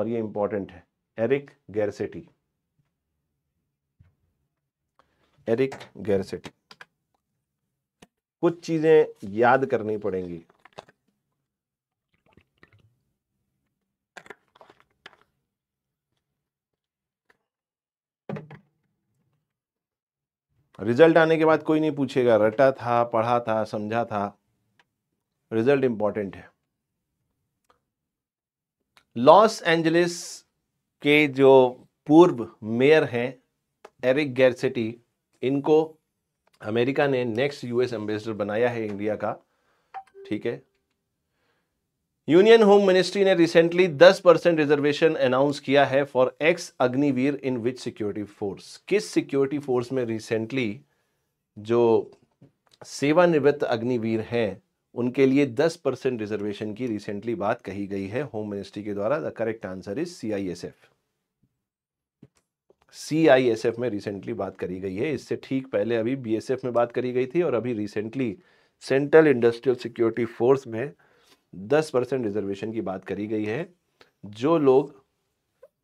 और ये इंपॉर्टेंट है एरिक गैरसेटी एरिक गैरसेटी कुछ चीज़ें याद करनी पड़ेंगी रिजल्ट आने के बाद कोई नहीं पूछेगा रटा था पढ़ा था समझा था रिजल्ट इंपॉर्टेंट है लॉस एंजलिस के जो पूर्व मेयर हैं एरिक गैरसिटी इनको अमेरिका ने नेक्स्ट यूएस एम्बेसडर बनाया है इंडिया का ठीक है यूनियन होम मिनिस्ट्री ने रिसेंटली 10 परसेंट रिजर्वेशन अनाउंस किया है for ex Agniveer in which security force किस सिक्योरिटी फोर्स में रिसेंटली जो सेवानिवृत्त अग्निवीर हैं उनके लिए 10 परसेंट रिजर्वेशन की रिसेंटली बात कही गई है होम मिनिस्ट्री के द्वारा the correct answer is C I S F C I S F में रिसेंटली बात करी गई है इससे ठीक पहले अभी बी एस एफ में बात करी गई थी और अभी recently central industrial security force में दस परसेंट रिजर्वेशन की बात करी गई है जो लोग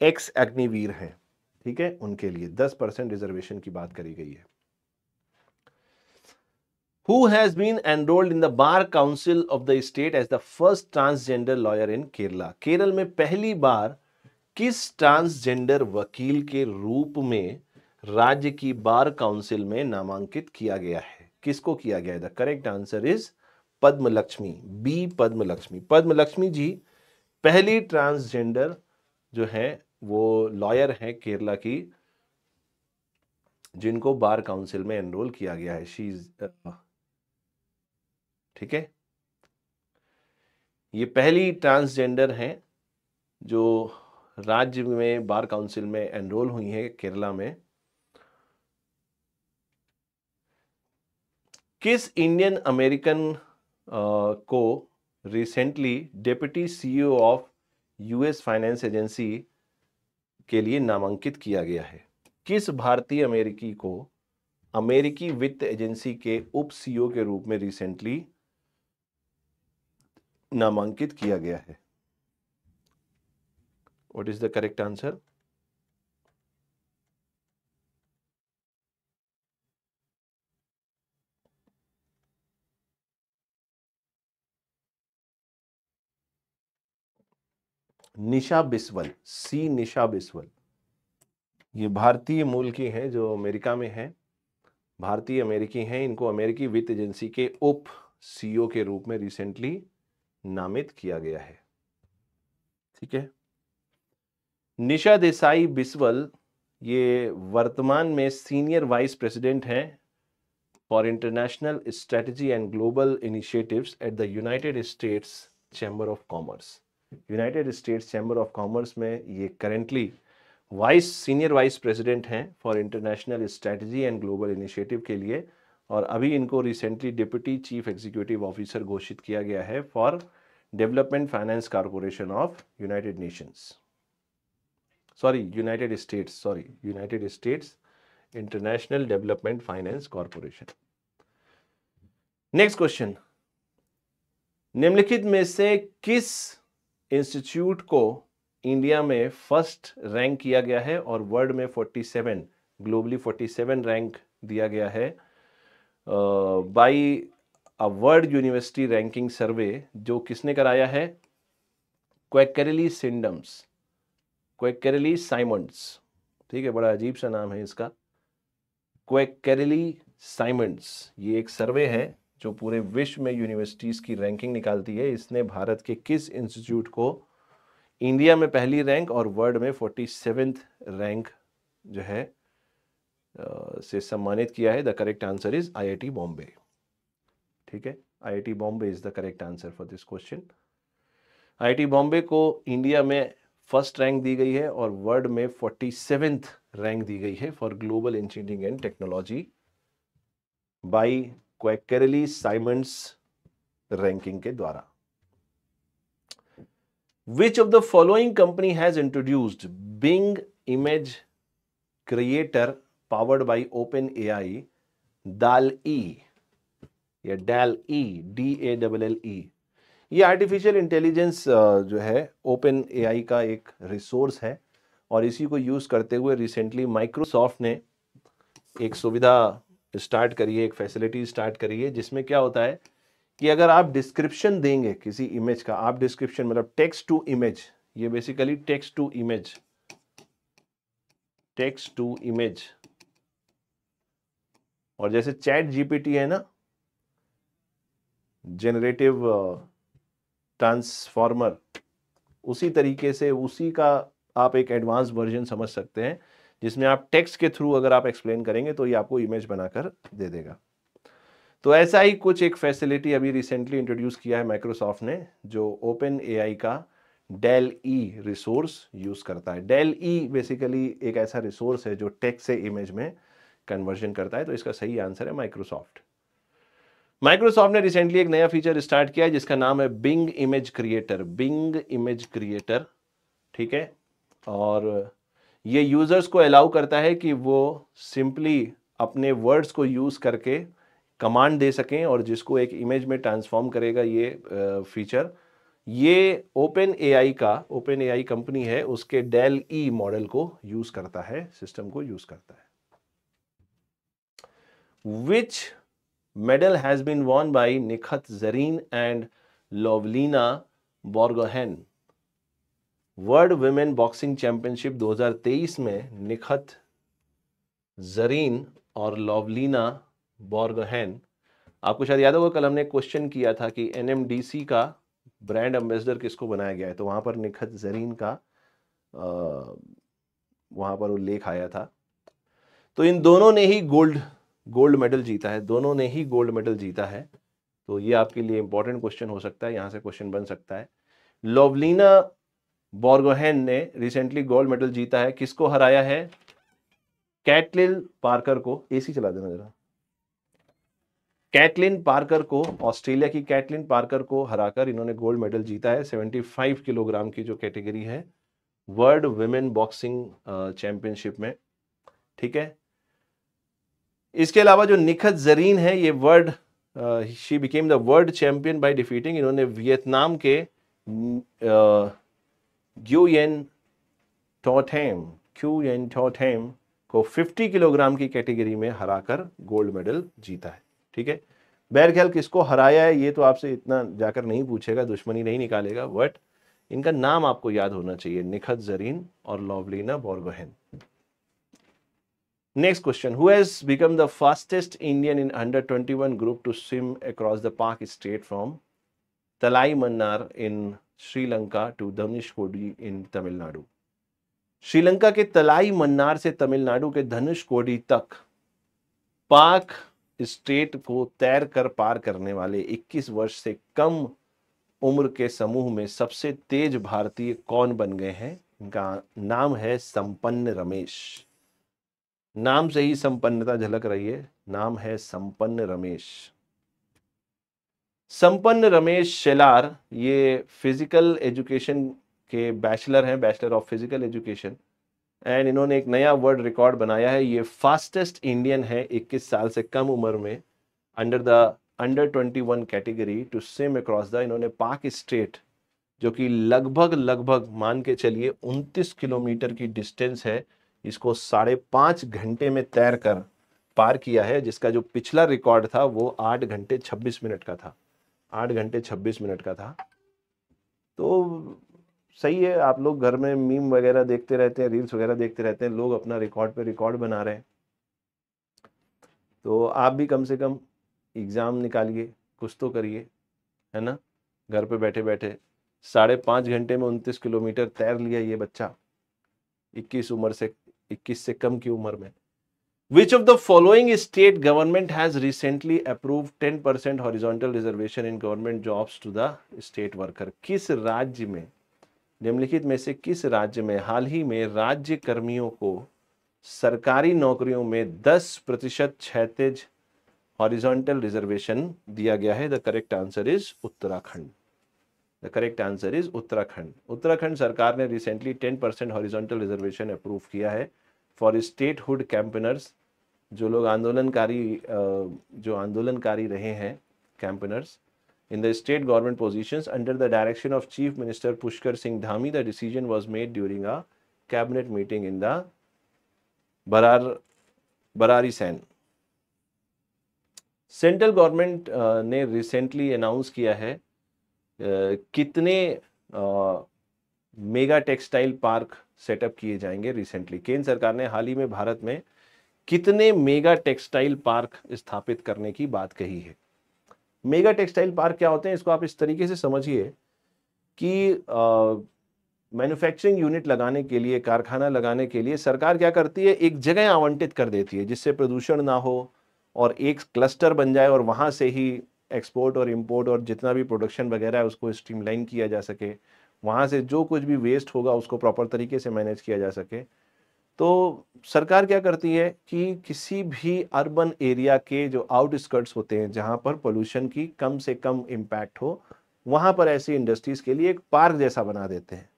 एक्स अग्निवीर हैं ठीक है उनके लिए दस परसेंट रिजर्वेशन की बात करी गई है who has been enrolled in the bar council of the state as the first transgender lawyer in Kerala Kerala में पहली बार किस ट्रांसजेंडर वकील के रूप में राज्य की बार काउंसिल में नामांकित किया गया है किसको किया गया है the correct answer is Padma Lakshmi B Padma Lakshmi Padma Lakshmi ji पहली ट्रांसजेंडर जो है वो लॉयर है केरला की जिनको बार काउंसिल में एनरोल किया गया है शी uh, ठीक है ये पहली ट्रांसजेंडर हैं जो राज्य में बार काउंसिल में एनरोल हुई है केरला में किस इंडियन अमेरिकन को recently deputy CEO of US finance agency के लिए नामांकित किया गया है किस भारतीय अमेरिकी को अमेरिकी वित्त एजेंसी के उप सीईओ e के रूप में रिसेंटली नामांकित किया गया है what is the correct answer Nisha Biswal C Nisha Biswal ये भारतीय मूल की हैं जो अमेरिका में हैं भारतीय अमेरिकी हैं इनको अमेरिकी वित्त एजेंसी के उप सीईओ के रूप में रिसेंटली नामित किया गया है ठीक है निशा देसाई बिस्वल ये वर्तमान में सीनियर वाइस प्रेसिडेंट हैं for international strategy and global initiatives at the United States chamber of commerce United States chamber of commerce में ये currently vice senior vice president हैं for international strategy and global initiative के लिए और अभी इनको recently deputy chief executive officer घोषित किया गया है for development finance corporation of United Nations sorry United States sorry United States international development finance corporation next question निम्नलिखित में से किस इंस्टीट्यूट को इंडिया में फर्स्ट रैंक किया गया है और वर्ल्ड में 47 ग्लोबली 47 रैंक दिया गया है by a world university ranking survey जो किसने कराया है क्वेकरली सिंडम्स क्वेकरली साइमंड्स ठीक है बड़ा अजीब सा नाम है इसका क्वेकरली साइमंड्स ये एक सर्वे है जो पूरे विश्व में यूनिवर्सिटीज़ की रैंकिंग निकालती है इसने भारत के किस इंस्टीट्यूट को इंडिया में पहली रैंक और वर्ल्ड में फोर्टी सेवेंथ रैंक जो है से सम्मानित किया है the correct answer is IIT Bombay ठीक है IIT Bombay is the correct answer for this question IIT Bombay को इंडिया में फर्स्ट रैंक दी गई है और वर्ल्ड में फोर्टी सेवेंथ रैंक दी गई है for global engineering and technology by Quacquarelli Symonds ranking के द्वारा which the following company has introduced Bing image creator powered by open A I Dall E या Dall E D A double L E ये आर्टिफिशियल इंटेलिजेंस uh, जो है ओपन ए आई का एक रिसोर्स है और इसी को यूज़ करते हुए रिसेंटली माइक्रोसॉफ्ट ने एक सुविधा स्टार्ट करिए एक फैसिलिटी स्टार्ट करिए जिसमें क्या होता है कि अगर आप डिस्क्रिप्शन देंगे किसी इमेज का आप डिस्क्रिप्शन मतलब टेक्स्ट टू इमेज ये basically text to image text to image और जैसे चैट जीपीटी है ना जेनरेटिव ट्रांसफॉर्मर उसी तरीके से उसी का आप एक एडवांस वर्जन समझ सकते हैं जिसमें आप टेक्स्ट के थ्रू अगर आप एक्सप्लेन करेंगे तो ये आपको इमेज बनाकर दे देगा तो ऐसा ही कुछ एक फैसिलिटी अभी रिसेंटली इंट्रोड्यूस किया है माइक्रोसॉफ्ट ने जो ओपन ए का डेल ई रिसोर्स यूज़ करता है डेल ई बेसिकली एक ऐसा रिसोर्स है जो टेक्स्ट से इमेज में कन्वर्जन करता है तो इसका सही आंसर है माइक्रोसॉफ्ट माइक्रोसॉफ्ट ने रिसेंटली एक नया फीचर स्टार्ट किया है जिसका नाम है Bing image creator Bing image creator ठीक है और ये यूज़र्स को अलाउ करता है कि वो सिंपली अपने वर्ड्स को यूज़ करके कमांड दे सकें और जिसको एक इमेज में ट्रांसफॉर्म करेगा ये फीचर ये ओपन एआई का ओपन एआई कंपनी है उसके डेल ई मॉडल को यूज़ करता है सिस्टम को यूज़ करता है which medal has been won by Nikhat Zareen and Lovlina Borgohain world women boxing championship 2023 में निखत जरीन और लवलीना बॉर्गहैन आपको शायद याद होगा कल हमने क्वेश्चन किया था कि एन का ब्रांड एम्बेसडर किसको बनाया गया है तो वहां पर निखत जरीन का आ, वहां पर उल्लेख आया था तो इन दोनों ने ही गोल्ड गोल्ड मेडल जीता है दोनों ने ही गोल्ड मेडल जीता है तो ये आपके लिए इंपॉर्टेंट क्वेश्चन हो सकता है यहां से क्वेश्चन बन सकता है लोवलिना बोर्गोहेन ने रिसेंटली गोल्ड मेडल जीता है किसको हराया है कैटलिन पार्कर को एसी चला देना जरा कैटलिन पार्कर को ऑस्ट्रेलिया की कैटलिन पार्कर को हराकर इन्होंने गोल्ड मेडल जीता है 75 किलोग्राम की जो कैटेगरी है वर्ल्ड वुमेन बॉक्सिंग चैंपियनशिप में ठीक है इसके अलावा जो निखत जरीन है ये world she became the world champion by defeating इन्होंने वियतनाम के ग्यूएन टोटेम क्यूएन टोटेम को 50 किलोग्राम की कैटेगरी में हराकर गोल्ड मेडल जीता है ठीक है बैर ख्याल किसको हराया है ये तो आपसे इतना जाकर नहीं पूछेगा दुश्मनी नहीं निकालेगा बट इनका नाम आपको याद होना चाहिए निखत जरीन और Lovlina Borgohain next question who has become the fastest Indian in under 21 group to swim across the Palk strait from Talai Mannar in Sri Lanka to Dhanushkodi in Tamil Nadu Sri Lanka के तलाई मन्नार से तमिलनाडु के धनुषकोडी तक पाक स्टेट को तैर कर पार करने वाले 21 वर्ष से कम उम्र के समूह में सबसे तेज भारतीय कौन बन गए हैं इनका नाम है संपन्न रमेश नाम से ही संपन्नता झलक रही है नाम है संपन्न रमेश संपन्न रमेश शेलार ये फिजिकल एजुकेशन के बैचलर हैं bachelor of physical education and इन्होंने एक नया वर्ल्ड रिकॉर्ड बनाया है ये फास्टेस्ट इंडियन है 21 साल से कम उम्र में under the under 21 category to swim across the इन्होंने पाक स्टेट जो कि लगभग लगभग मान के चलिए 29 किलोमीटर की डिस्टेंस है इसको साढ़े पाँच घंटे में तैर कर पार किया है जिसका जो पिछला रिकॉर्ड था वो आठ घंटे छब्बीस मिनट का था आठ घंटे छब्बीस मिनट का था तो सही है आप लोग घर में मीम वगैरह देखते रहते हैं रील्स वगैरह देखते रहते हैं लोग अपना रिकॉर्ड पे रिकॉर्ड बना रहे हैं तो आप भी कम से कम एग्ज़ाम निकालिए कुछ तो करिए है ना घर पे बैठे बैठे साढ़े पाँच घंटे में उनतीस किलोमीटर तैर लिया ये बच्चा इक्कीस उम्र से इक्कीस से कम की उम्र में Which of the following state government has recently approved 10% horizontal reservation in government jobs to the state worker? किस राज्य में निम्नलिखित में से किस राज्य में हाल ही में राज्य कर्मियों को सरकारी नौकरियों में 10 प्रतिशत क्षैतिज हॉरिजॉन्टल रिजर्वेशन दिया गया है the correct answer is Uttarakhand the correct answer is Uttarakhand Uttarakhand सरकार ने recently 10 percent horizontal reservation approve किया है फॉर स्टेट हुड कैंपेनर्स जो लोग आंदोलनकारी जो आंदोलनकारी रहे हैं campaigners in the state government position under the direction of chief minister Pushkar Singh Dhami the decision was made during a cabinet meeting in the बरार बरारी सैन सेंट्रल गवर्नमेंट ने रिसेंटली अनाउंस किया है कितने मेगा टेक्सटाइल पार्क सेटअप किए जाएंगे रिसेंटली केंद्र सरकार ने हाल ही में भारत में कितने मेगा टेक्सटाइल पार्क स्थापित करने की बात कही है मेगा टेक्सटाइल पार्क क्या होते हैं इसको आप इस तरीके से समझिए कि मैन्युफैक्चरिंग यूनिट लगाने के लिए कारखाना लगाने के लिए सरकार क्या करती है एक जगह आवंटित कर देती है जिससे प्रदूषण ना हो और एक क्लस्टर बन जाए और वहाँ से ही एक्सपोर्ट और इम्पोर्ट और जितना भी प्रोडक्शन वगैरह है उसको स्ट्रीमलाइन किया जा सके वहाँ से जो कुछ भी वेस्ट होगा उसको प्रॉपर तरीके से मैनेज किया जा सके तो सरकार क्या करती है कि किसी भी अर्बन एरिया के जो आउटस्कर्ट्स होते हैं जहां पर पोल्यूशन की कम से कम इम्पैक्ट हो वहाँ पर ऐसी इंडस्ट्रीज़ के लिए एक पार्क जैसा बना देते हैं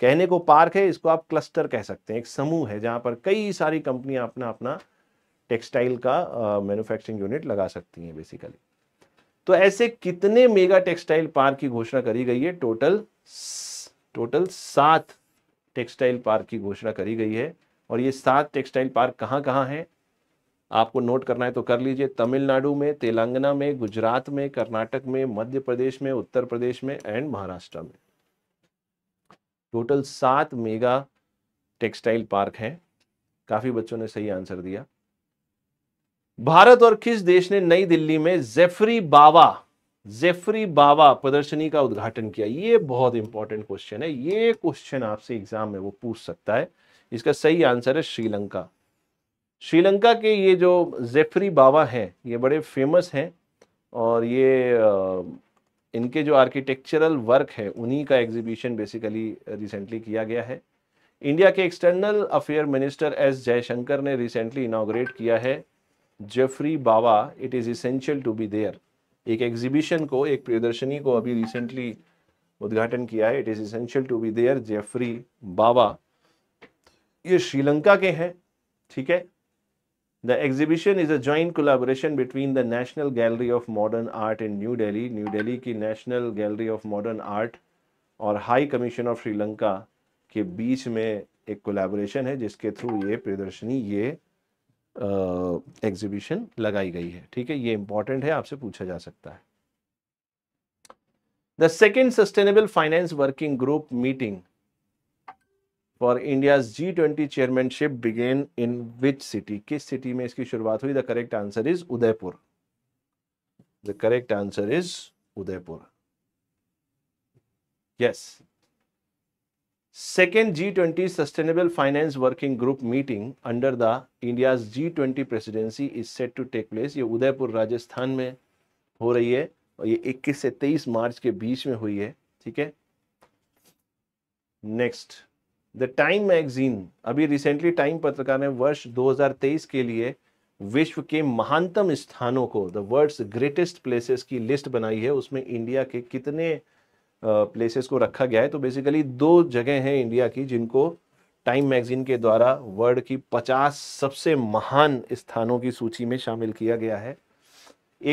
कहने को पार्क है इसको आप क्लस्टर कह सकते हैं एक समूह है जहाँ पर कई सारी कंपनियां अपना अपना टेक्सटाइल का मैन्युफैक्चरिंग यूनिट लगा सकती हैं बेसिकली तो ऐसे कितने मेगा टेक्सटाइल पार्क की घोषणा करी गई है टोटल टोटल सात टेक्सटाइल पार्क की घोषणा करी गई है और ये सात टेक्सटाइल पार्क कहाँ कहाँ हैं आपको नोट करना है तो कर लीजिए तमिलनाडु में तेलंगाना में गुजरात में कर्नाटक में मध्य प्रदेश में उत्तर प्रदेश में एंड महाराष्ट्र में टोटल सात मेगा टेक्सटाइल पार्क हैं काफी बच्चों ने सही आंसर दिया भारत और किस देश ने नई दिल्ली में जेफरी बाबा जेफरी बाबा प्रदर्शनी का उद्घाटन किया ये बहुत इंपॉर्टेंट क्वेश्चन है ये क्वेश्चन आपसे एग्जाम में वो पूछ सकता है इसका सही आंसर है श्रीलंका श्रीलंका के ये जो जेफरी बाबा हैं ये बड़े फेमस हैं और ये इनके जो आर्किटेक्चरल वर्क है उन्हीं का एग्जीबिशन बेसिकली रिसेंटली किया गया है इंडिया के external affair minister S Jaishankar ने रिसेंटली इनाग्रेट किया है Geoffrey Bawa it is essential to be there एक एग्जीबिशन को एक प्रदर्शनी को अभी रिसेंटली उद्घाटन किया है it is essential to be there Geoffrey Bawa ये श्रीलंका के हैं ठीक है the exhibition is a joint collaboration between the National Gallery of Modern Art in New Delhi New Delhi की National Gallery of Modern art और हाई कमीशन ऑफ श्रीलंका के बीच में एक कोलैबोरेशन है जिसके थ्रू ये प्रदर्शनी ये एग्जीबिशन लगाई गई है ठीक है ये इंपॉर्टेंट है आपसे पूछा जा सकता है the second sustainable finance working group meeting for India G twenty chairmanship began in which city किस सिटी में इसकी शुरुआत हुई the correct answer is Udaipur the correct answer is Udaipur yes twenty sustainable finance working group meeting under the India G twenty presidency is set to take place ये उदयपुर राजस्थान में हो रही है और ये 21 से 23 मार्च के बीच में हुई है ठीक है नेक्स्ट द टाइम मैगजीन अभी रिसेंटली टाइम पत्रकार ने वर्ष 2023 के लिए विश्व के महानतम स्थानों को द वर्ल्ड्स ग्रेटेस्ट प्लेसेस की लिस्ट बनाई है उसमें इंडिया के कितने प्लेसेस को रखा गया है तो बेसिकली दो जगह हैं इंडिया की जिनको टाइम मैगजीन के द्वारा वर्ल्ड की 50 सबसे महान स्थानों की सूची में शामिल किया गया है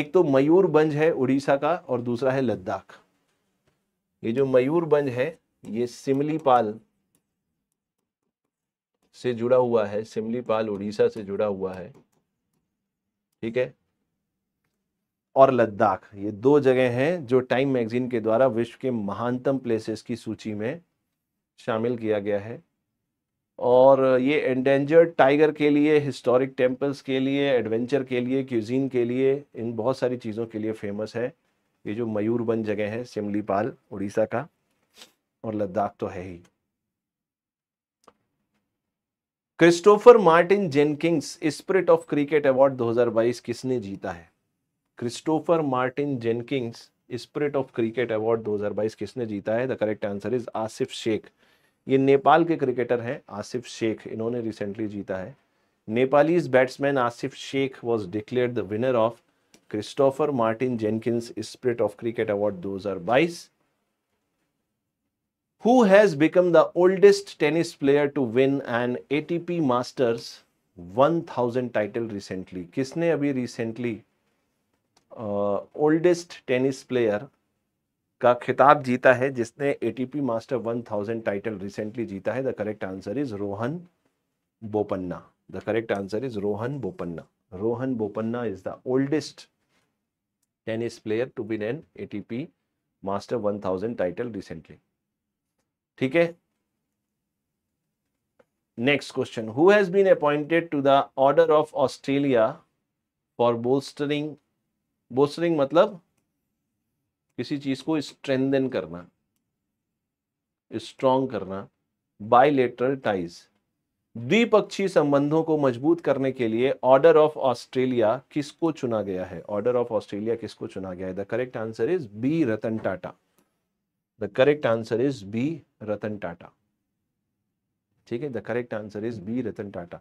एक तो मयूरबंज है उड़ीसा का और दूसरा है लद्दाख ये जो मयूरबंज है ये सिमलीपाल से जुड़ा हुआ है सिमलीपाल उड़ीसा से जुड़ा हुआ है ठीक है और लद्दाख ये दो जगह हैं जो टाइम मैगजीन के द्वारा विश्व के महानतम प्लेसेस की सूची में शामिल किया गया है और ये एंडेंजर्ड टाइगर के लिए हिस्टोरिक टेम्पल्स के लिए एडवेंचर के लिए क्यूजीन के लिए इन बहुत सारी चीज़ों के लिए फेमस है ये जो मयूरबंद जगह है सिमलीपाल उड़ीसा का और लद्दाख तो है ही Christopher Martin Jenkins spirit of cricket award 2022 किसने जीता है Christopher Martin Jenkins spirit of cricket award 2022 किसने जीता है the correct answer is Asif Sheikh ये नेपाल के क्रिकेटर हैं आसिफ शेख इन्होंने रिसेंटली जीता है Nepalese batsman Asif Sheikh was declared the winner of Christopher Martin Jenkins spirit of cricket award 2022 who has become the oldest tennis player to win an ATP Masters 1000 title recently किसने अभी recently ओल्डेस्ट टेनिस प्लेयर का खिताब जीता है जिसने एटीपी मास्टर 1000 टाइटल रिसेंटली जीता है the correct answer is Rohan Bopanna the correct answer is Rohan Bopanna Rohan Bopanna is the oldest tennis player to win an ATP master 1000 title recently ठीक है next question who has been appointed to the order of Australia for boosting boosting मतलब किसी चीज को स्ट्रेंदन करना स्ट्रॉन्ग करना बायलेटरल टाइज द्विपक्षीय संबंधों को मजबूत करने के लिए ऑर्डर ऑफ ऑस्ट्रेलिया किसको चुना गया है ऑर्डर ऑफ ऑस्ट्रेलिया किसको चुना गया है the correct answer is B Ratan Tata the correct answer is B Ratan Tata ठीक है the correct answer is B Ratan Tata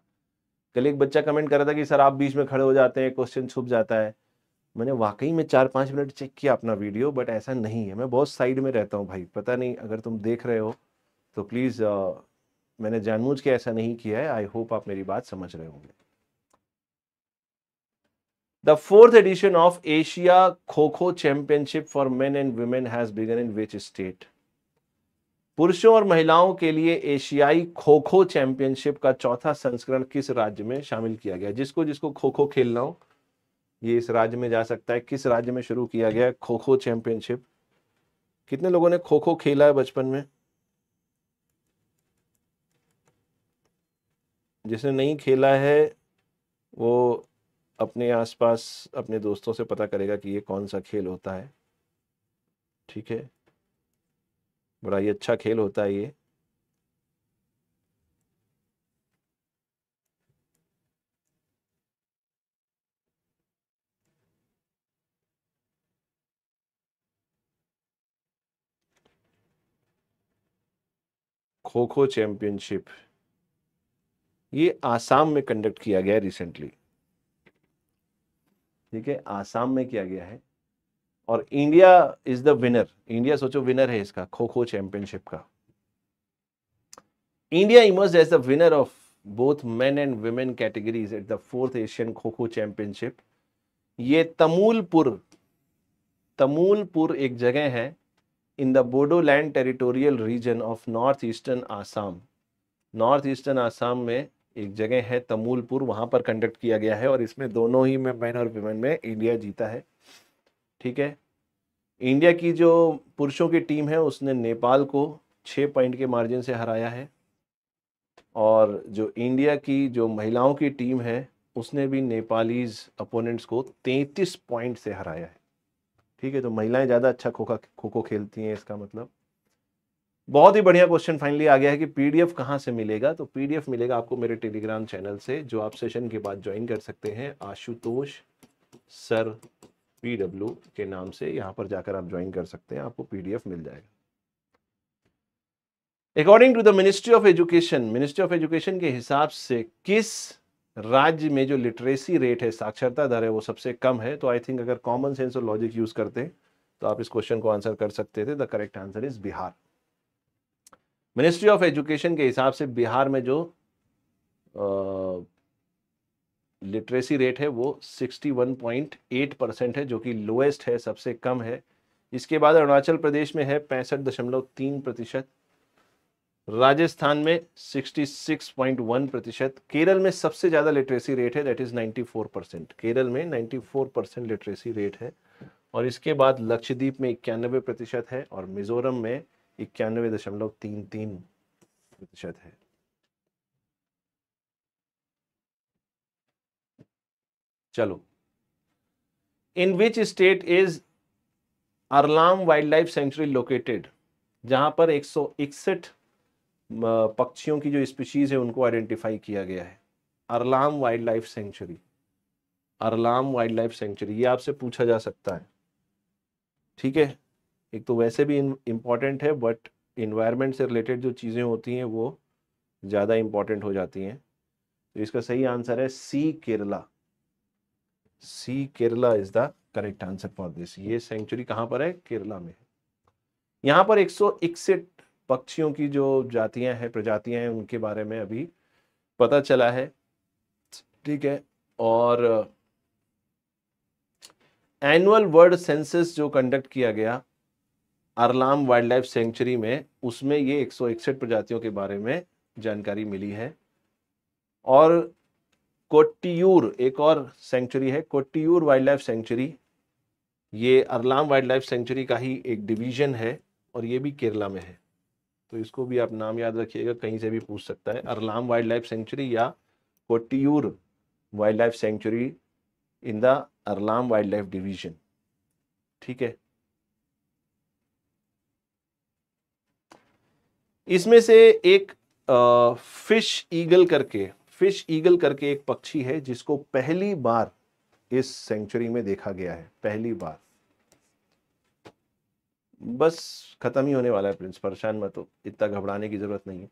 कल एक बच्चा कमेंट कर रहा था कि सर आप बीच में खड़े हो जाते हैं क्वेश्चन छुप जाता है मैंने वाकई में चार पाँच मिनट चेक किया अपना वीडियो बट ऐसा नहीं है मैं बहुत साइड में रहता हूँ भाई पता नहीं अगर तुम देख रहे हो तो प्लीज़ मैंने जानबूझ के ऐसा नहीं किया है आई होप आप मेरी बात समझ रहे होंगे the fourth edition of Asia kho kho championship for men and women has begun in which state पुरुषों और महिलाओं के लिए एशियाई खो खो चैंपियनशिप का चौथा संस्करण किस राज्य में शामिल किया गया जिसको जिसको खो खो खेलना हो ये इस राज्य में जा सकता है किस राज्य में शुरू किया गया खो खो चैंपियनशिप कितने लोगों ने खो खो खेला है बचपन में जिसने नहीं खेला है वो अपने आसपास अपने दोस्तों से पता करेगा कि ये कौन सा खेल होता है ठीक है बड़ा ही अच्छा खेल होता है ये खो खो चैंपियनशिप ये आसाम में कंडक्ट किया गया रिसेंटली ठीक है आसाम में किया गया है और India is the winner India सोचो विनर है इसका खो खो चैंपियनशिप का India emerge as the winner of both men and women categories at the fourth Asian kho kho championship ये तमूलपुर तमूलपुर एक जगह है in the Bodoland territorial region of north eastern Assam north eastern Assam में एक जगह है तमूलपुर वहां पर कंडक्ट किया गया है और इसमें दोनों ही में मैन और वुमेन में इंडिया जीता है ठीक है इंडिया की जो पुरुषों की टीम है उसने नेपाल को छः पॉइंट के मार्जिन से हराया है और जो इंडिया की जो महिलाओं की टीम है उसने भी नेपालीज अपोनेंट्स को 33 पॉइंट से हराया है ठीक है तो महिलाएं ज़्यादा अच्छा खोखा खो खो खेलती हैं इसका मतलब बहुत ही बढ़िया क्वेश्चन फाइनली आ गया है कि पीडीएफ कहाँ से मिलेगा तो पीडीएफ मिलेगा आपको मेरे टेलीग्राम चैनल से जो आप सेशन के बाद ज्वाइन कर सकते हैं आशुतोष सर पी के नाम से यहाँ पर जाकर आप ज्वाइन कर सकते हैं आपको पीडीएफ मिल जाएगा according to the ministry of education ministry of education के हिसाब से किस राज्य में जो लिटरेसी रेट है साक्षरता दर है वो सबसे कम है तो आई थिंक अगर कॉमन सेंस और लॉजिक यूज करते तो आप इस क्वेश्चन को आंसर कर सकते थे the correct answer is Bihar ministry of education के हिसाब से बिहार में जो लिटरेसी रेट है वो 61.8 परसेंट है जो कि लोएस्ट है सबसे कम है इसके बाद अरुणाचल प्रदेश में है पैंसठ दशमलव तीन प्रतिशत राजस्थान में 66.1 प्रतिशत केरल में सबसे ज़्यादा लिटरेसी रेट है दैट इज़ 94 परसेंट केरल में 94 परसेंट लिटरेसी रेट है और इसके बाद लक्षद्वीप में इक्यानवे प्रतिशत है और मिजोरम में इक्यानवे दशमलव तीन तीन प्रतिशत है चलो in which state is Aralam wild life sanctuary located जहां पर एक सौ इकसठ पक्षियों की जो स्पीशीज है उनको आइडेंटिफाई किया गया है Aralam wild life sanctuary Aralam wild life sanctuary ये आपसे पूछा जा सकता है ठीक है एक तो वैसे भी इम्पॉर्टेंट है बट इन्वायरमेंट से रिलेटेड जो चीज़ें होती हैं वो ज़्यादा इम्पॉर्टेंट हो जाती हैं तो इसका सही आंसर है C Kerala C Kerala is the correct answer for this ये सेंचुरी कहां पर है केरला में है यहाँ पर एक पक्षियों की जो जातियां हैं प्रजातियां हैं उनके बारे में अभी पता चला है ठीक है और एनुअल वर्ल्ड सेंसस जो कंडक्ट किया गया अरलाम वाइल्ड लाइफ सेंचुरी में उसमें ये एक प्रजातियों के बारे में जानकारी मिली है और कोट्टियूर एक और सेंचुरी है कोट्टियूर वाइल्ड लाइफ सेंचुरी ये अरलाम वाइल्ड लाइफ सेंचुरी का ही एक डिवीजन है और ये भी केरला में है तो इसको भी आप नाम याद रखिएगा कहीं से भी पूछ सकता है अरलाम वाइल्ड लाइफ सेंचुरी या Kottiyoor wild life sanctuary in the Aralam wild life division ठीक है इसमें से एक आ, फिश ईगल करके फिश ईगल करके एक पक्षी है जिसको पहली बार इस सेंचुरी में देखा गया है पहली बार बस खत्म ही होने वाला है प्रिंस परेशान मत हो इतना घबराने की जरूरत नहीं है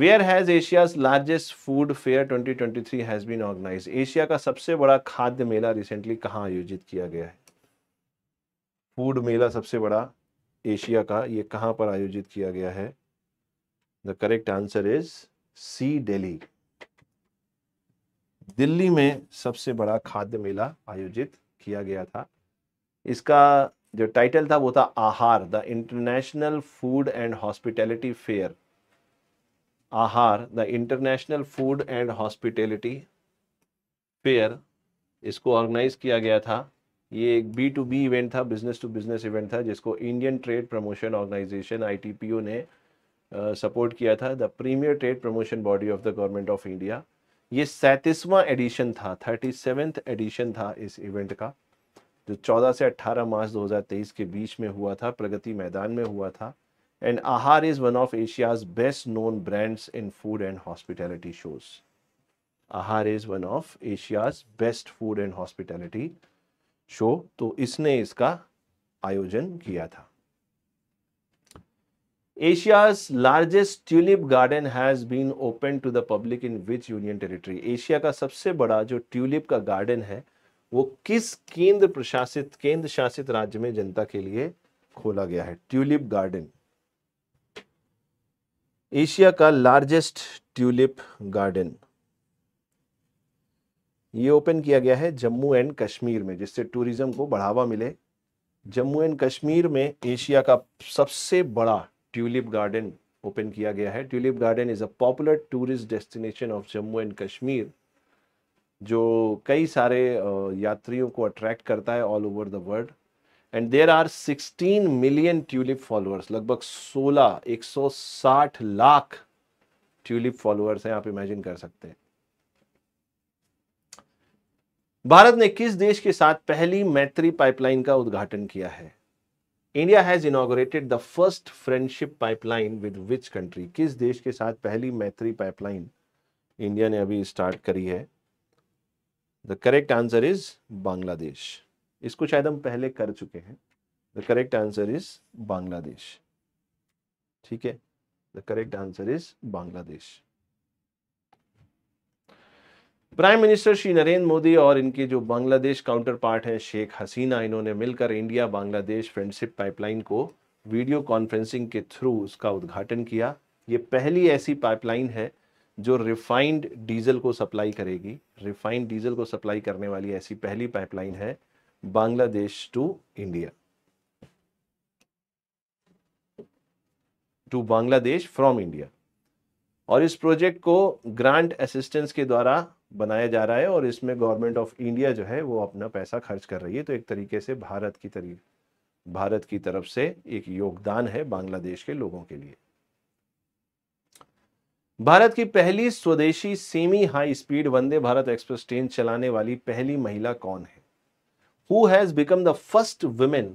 where has Asia largest food fair 2023 has been organise Asia का सबसे बड़ा खाद्य मेला रिसेंटली कहाँ आयोजित किया गया है फूड मेला सबसे बड़ा एशिया का ये कहाँ पर आयोजित किया गया है the correct answer is C Delhi Delhi में सबसे बड़ा खाद्य मेला आयोजित किया गया था इसका जो टाइटल था वो था Aahar the international food and hospitality fair Aahar the international food and hospitality fair इसको ऑर्गेनाइज किया गया था ये एक बी टू बी इवेंट था बिजनेस टू बिजनेस इवेंट था जिसको इंडियन ट्रेड प्रमोशन ऑर्गेनाइजेशन आई ने सपोर्ट किया था the premier trade promotion body of the government of India ये सैंतीसवां एडिशन था थर्टी सेवेंथ एडिशन था इस इवेंट का जो 14 से 18 मार्च 2023 के बीच में हुआ था प्रगति मैदान में हुआ था and Aahar is one of Asia's best known brands in food and hospitality shows Aahar is one of Asia's best food and hospitality show तो इसने इसका आयोजन किया था Asia's largest tulip garden has been open to the public in which union territory Asia का सबसे बड़ा जो ट्यूलिप का गार्डन है वो किस केंद्र प्रशासित केंद्र शासित राज्य में जनता के लिए खोला गया है ट्यूलिप गार्डन एशिया का लार्जेस्ट ट्यूलिप गार्डन ये ओपन किया गया है जम्मू एंड कश्मीर में जिससे टूरिज्म को बढ़ावा मिले जम्मू एंड कश्मीर में एशिया का सबसे बड़ा ट्यूलिप गार्डन ओपन किया गया है tulip garden is a popular tourist destination of Jammu and Kashmir जो कई सारे यात्रियों को अट्रैक्ट करता है all over the world and there are 16 million tulip followers लगभग 16 160 लाख ट्यूलिप फॉलोअर्स हैं आप इमेजिन कर सकते हैं भारत ने किस देश के साथ पहली मैत्री पाइपलाइन का उद्घाटन किया है India has inaugurated the first friendship pipeline with which country किस देश के साथ पहली मैत्री पाइपलाइन इंडिया ने अभी स्टार्ट करी है the correct answer is Bangladesh इसको शायद हम पहले कर चुके हैं the correct answer is Bangladesh ठीक है the correct answer is Bangladesh prime minister Shri Narendra Modi और इनके जो बांग्लादेश काउंटर पार्ट हैं शेख हसीना इन्होंने मिलकर इंडिया बांग्लादेश फ्रेंडशिप पाइपलाइन को वीडियो कॉन्फ्रेंसिंग के थ्रू उसका उद्घाटन किया ये पहली ऐसी पाइपलाइन है जो रिफाइंड डीजल को सप्लाई करेगी रिफाइंड डीजल को सप्लाई करने वाली ऐसी पहली पाइपलाइन है Bangladesh to India to Bangladesh from India और इस प्रोजेक्ट को ग्रांट असिस्टेंस के द्वारा बनाया जा रहा है और इसमें गवर्नमेंट ऑफ इंडिया जो है वो अपना पैसा खर्च कर रही है तो एक तरीके से भारत की तरी भारत की तरफ से एक योगदान है बांग्लादेश के लोगों के लिए भारत की पहली स्वदेशी semi high speed Vande Bharat express train चलाने वाली पहली महिला कौन है who has become the first women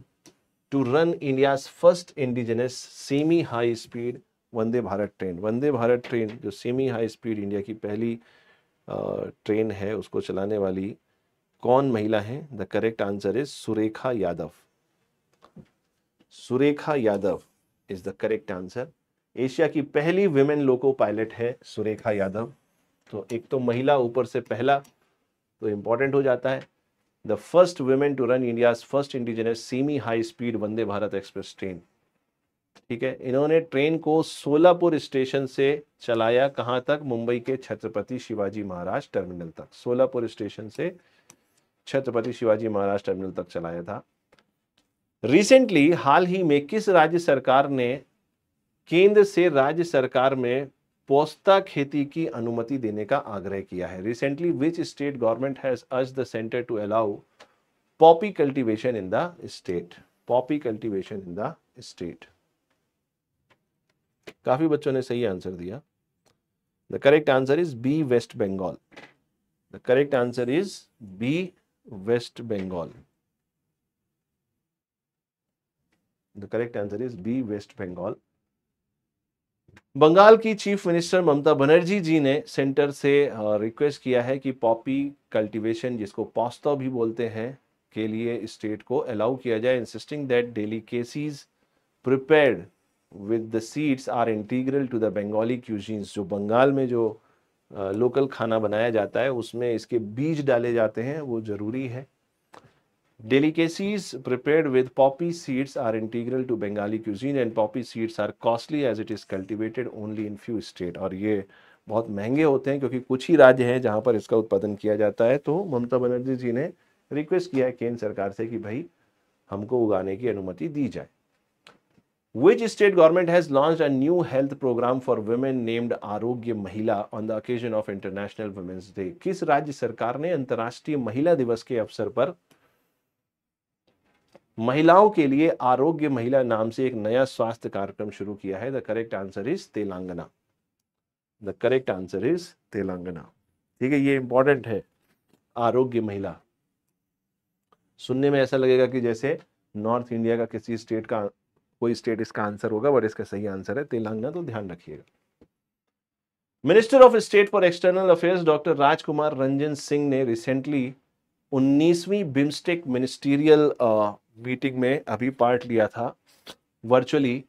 to run India first indigenous semi high speed Vande Bharat train Vande Bharat train जो सेमी हाई स्पीड इंडिया की पहली ट्रेन है उसको चलाने वाली कौन महिला है the correct answer is Surekha Yadav Surekha Yadav is the correct answer Asia की पहली विमेन लोको पायलट है सुरेखा यादव तो एक तो महिला ऊपर से पहला तो इंपॉर्टेंट हो जाता है the first women to run India first indigenous semi high speed Vande Bharat express train ठीक है इन्होंने ट्रेन को सोलापुर स्टेशन से चलाया कहां तक मुंबई के छत्रपति शिवाजी महाराज टर्मिनल तक सोलापुर स्टेशन से छत्रपति शिवाजी महाराज टर्मिनल तक चलाया था रिसेंटली हाल ही में किस राज्य सरकार ने केंद्र से राज्य सरकार में पोस्ता खेती की अनुमति देने का आग्रह किया है recently which state government has अज the centre to allow poppy cultivation in the state poppy cultivation in the state काफ़ी बच्चों ने सही आंसर दिया the correct answer is B West Bengal the correct answer is B West Bengal the correct answer is B West Bengal Bengal की चीफ मिनिस्टर ममता बनर्जी जी ने सेंटर से रिक्वेस्ट किया है कि पॉपी कल्टीवेशन जिसको पॉस्ता भी बोलते हैं के लिए स्टेट को अलाउ किया जाए insisting that delicacies prepared with the seeds are integral to the Bengali cuisines जो बंगाल में जो लोकल खाना बनाया जाता है उसमें इसके बीज डाले जाते हैं वो ज़रूरी है delicacies prepare with poppy seeds are integral to Bengali cuisine and poppy seeds are costly as it is cultivated only in few state और ये बहुत महंगे होते हैं क्योंकि कुछ ही राज्य हैं जहाँ पर इसका उत्पादन किया जाता है तो ममता बनर्जी जी ने रिक्वेस्ट किया है केंद्र सरकार से कि भाई हमको उगाने की अनुमति दी जाए Which state government has launched a new health program for women named Arogya Mahila on the occasion of International Women's Day? किस राज्य सरकार ने अंतर्राष्ट्रीय महिला दिवस के अवसर पर महिलाओं के लिए आरोग्य महिला नाम से एक नया स्वास्थ्य कार्यक्रम शुरू किया है the correct answer is Telangana the correct answer is Telangana ठीक है ये इंपॉर्टेंट है आरोग्य महिला सुनने में ऐसा लगेगा कि जैसे नॉर्थ इंडिया का किसी स्टेट का कोई स्टेट इसका आंसर होगा बट इसका सही आंसर है तेलंगाना तो ध्यान रखिएगा minister of state for external affairs doctor Rajkumar Ranjan Singh ने रिसेंटली 19वीं बिम्स्टेक मिनिस्टीरियल मीटिंग में अभी पार्ट लिया था virtually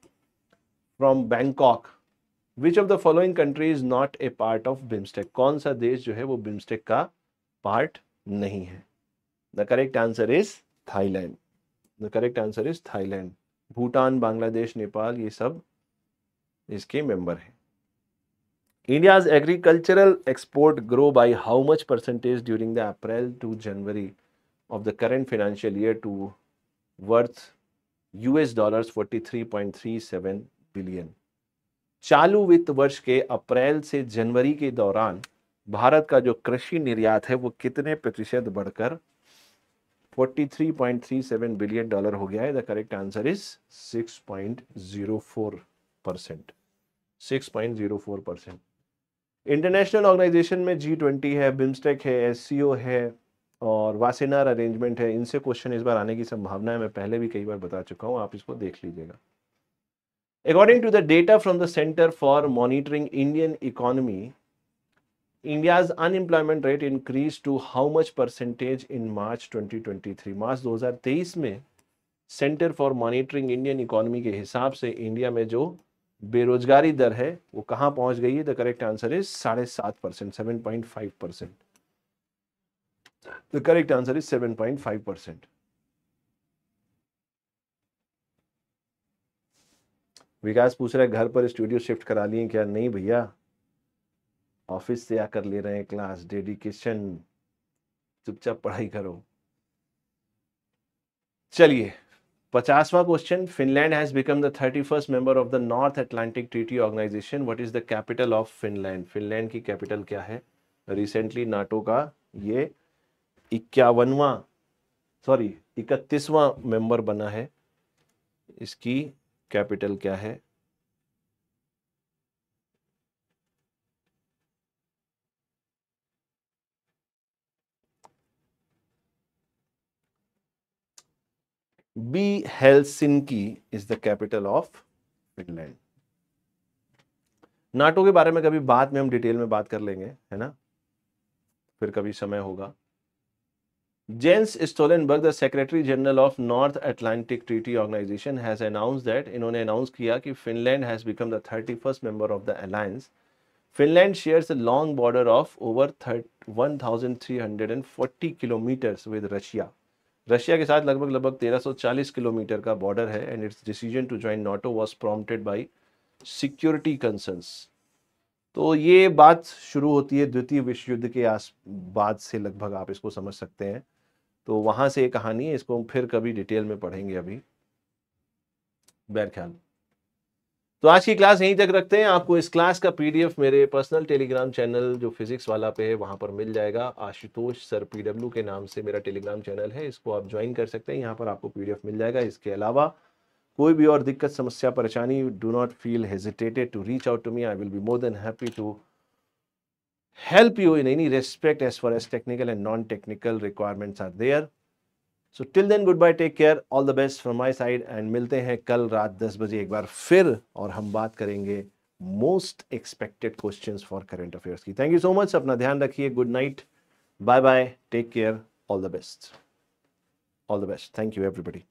from Bangkok which of the following country is not a part of BIMSTEC कौन सा देश जो है वो बिम्स्टेक का पार्ट नहीं है the correct answer is Thailand the correct answer is Thailand Bhutan Bangladesh Nepal ये सब इसके मेंबर हैं India's agricultural export grow by how much percentage during the April to January of the current financial year to worth US three seven billion चालू वित्त वर्ष के अप्रैल से जनवरी के दौरान भारत का जो कृषि निर्यात है वो कितने प्रतिशत बढ़कर 43.37 बिलियन डॉलर हो गया है the correct answer is 6.04 percent 6.04 percent international organization में जी ट्वेंटी है बिम्स्टेक है एस है और वासेनार अरेंजमेंट है इनसे क्वेश्चन इस बार आने की संभावना है मैं पहले भी कई बार बता चुका हूँ आप इसको देख लीजिएगा according to the data from the centre for monitoring Indian economy India's unemployment rate increase to how much percentage in March 2023? मार्च 2023 में centre for monitoring Indian economy के हिसाब से इंडिया में जो बेरोजगारी दर है वो कहाँ पहुंच गई है द करेक्ट आंसर इज साढ़े सात percent seven point five percent the correct answer is seven point five percent Vikas पूछ रहा है घर पर स्टूडियो शिफ्ट करा लिए क्या नहीं भैया ऑफिस से आकर ले रहे हैं क्लास डेडिकेशन चुपचाप पढ़ाई करो चलिए पचासवा question Finland has become the thirty first member of the North Atlantic Treaty Organization what is the capital of Finland Finland की कैपिटल क्या है रिसेंटली नाटो का ये इक्यावनवा सॉरी इकतीसवां मेंबर बना है इसकी कैपिटल क्या है B Helsinki is the capital of Finland NATO के बारे में कभी बाद में हम डिटेल में बात कर लेंगे है ना फिर कभी समय होगा Jens Stoltenberg the secretary general of North Atlantic Treaty Organization has announce that इन्होंने अनाउंस किया कि Finland has become the thirty first member of the alliance Finland share a long border of over thirty one thousand three hundred and forty kilometers with Russia Russia के साथ लगभग लगभग 1340 किलोमीटर का बॉर्डर है and its decision to join NATO was prompted by security concerns तो ये बात शुरू होती है द्वितीय विश्व युद्ध के आस बाद से लगभग आप इसको समझ सकते हैं तो वहाँ से ये कहानी है इसको हम फिर कभी डिटेल में पढ़ेंगे अभी बैर ख्याल तो आज की क्लास यहीं तक रखते हैं आपको इस क्लास का पीडीएफ मेरे पर्सनल टेलीग्राम चैनल जो फिजिक्स वाला पे है वहाँ पर मिल जाएगा आशुतोष सर पीडब्ल्यू के नाम से मेरा टेलीग्राम चैनल है इसको आप ज्वाइन कर सकते हैं यहाँ पर आपको पीडीएफ मिल जाएगा इसके अलावा कोई भी और दिक्कत समस्या परेशानी do not feel hesitated to reach out to me I will be more than happy to help you in any respect as for as technical and non technical requirements are there so till then good bye take care all the best from my side and मिलते हैं कल रात दस बजे एक बार फिर और हम बात करेंगे most expected question for current affairs की थैंक यू सो मच अपना ध्यान रखिए good night bye bye take care all the best all the best thank you everybody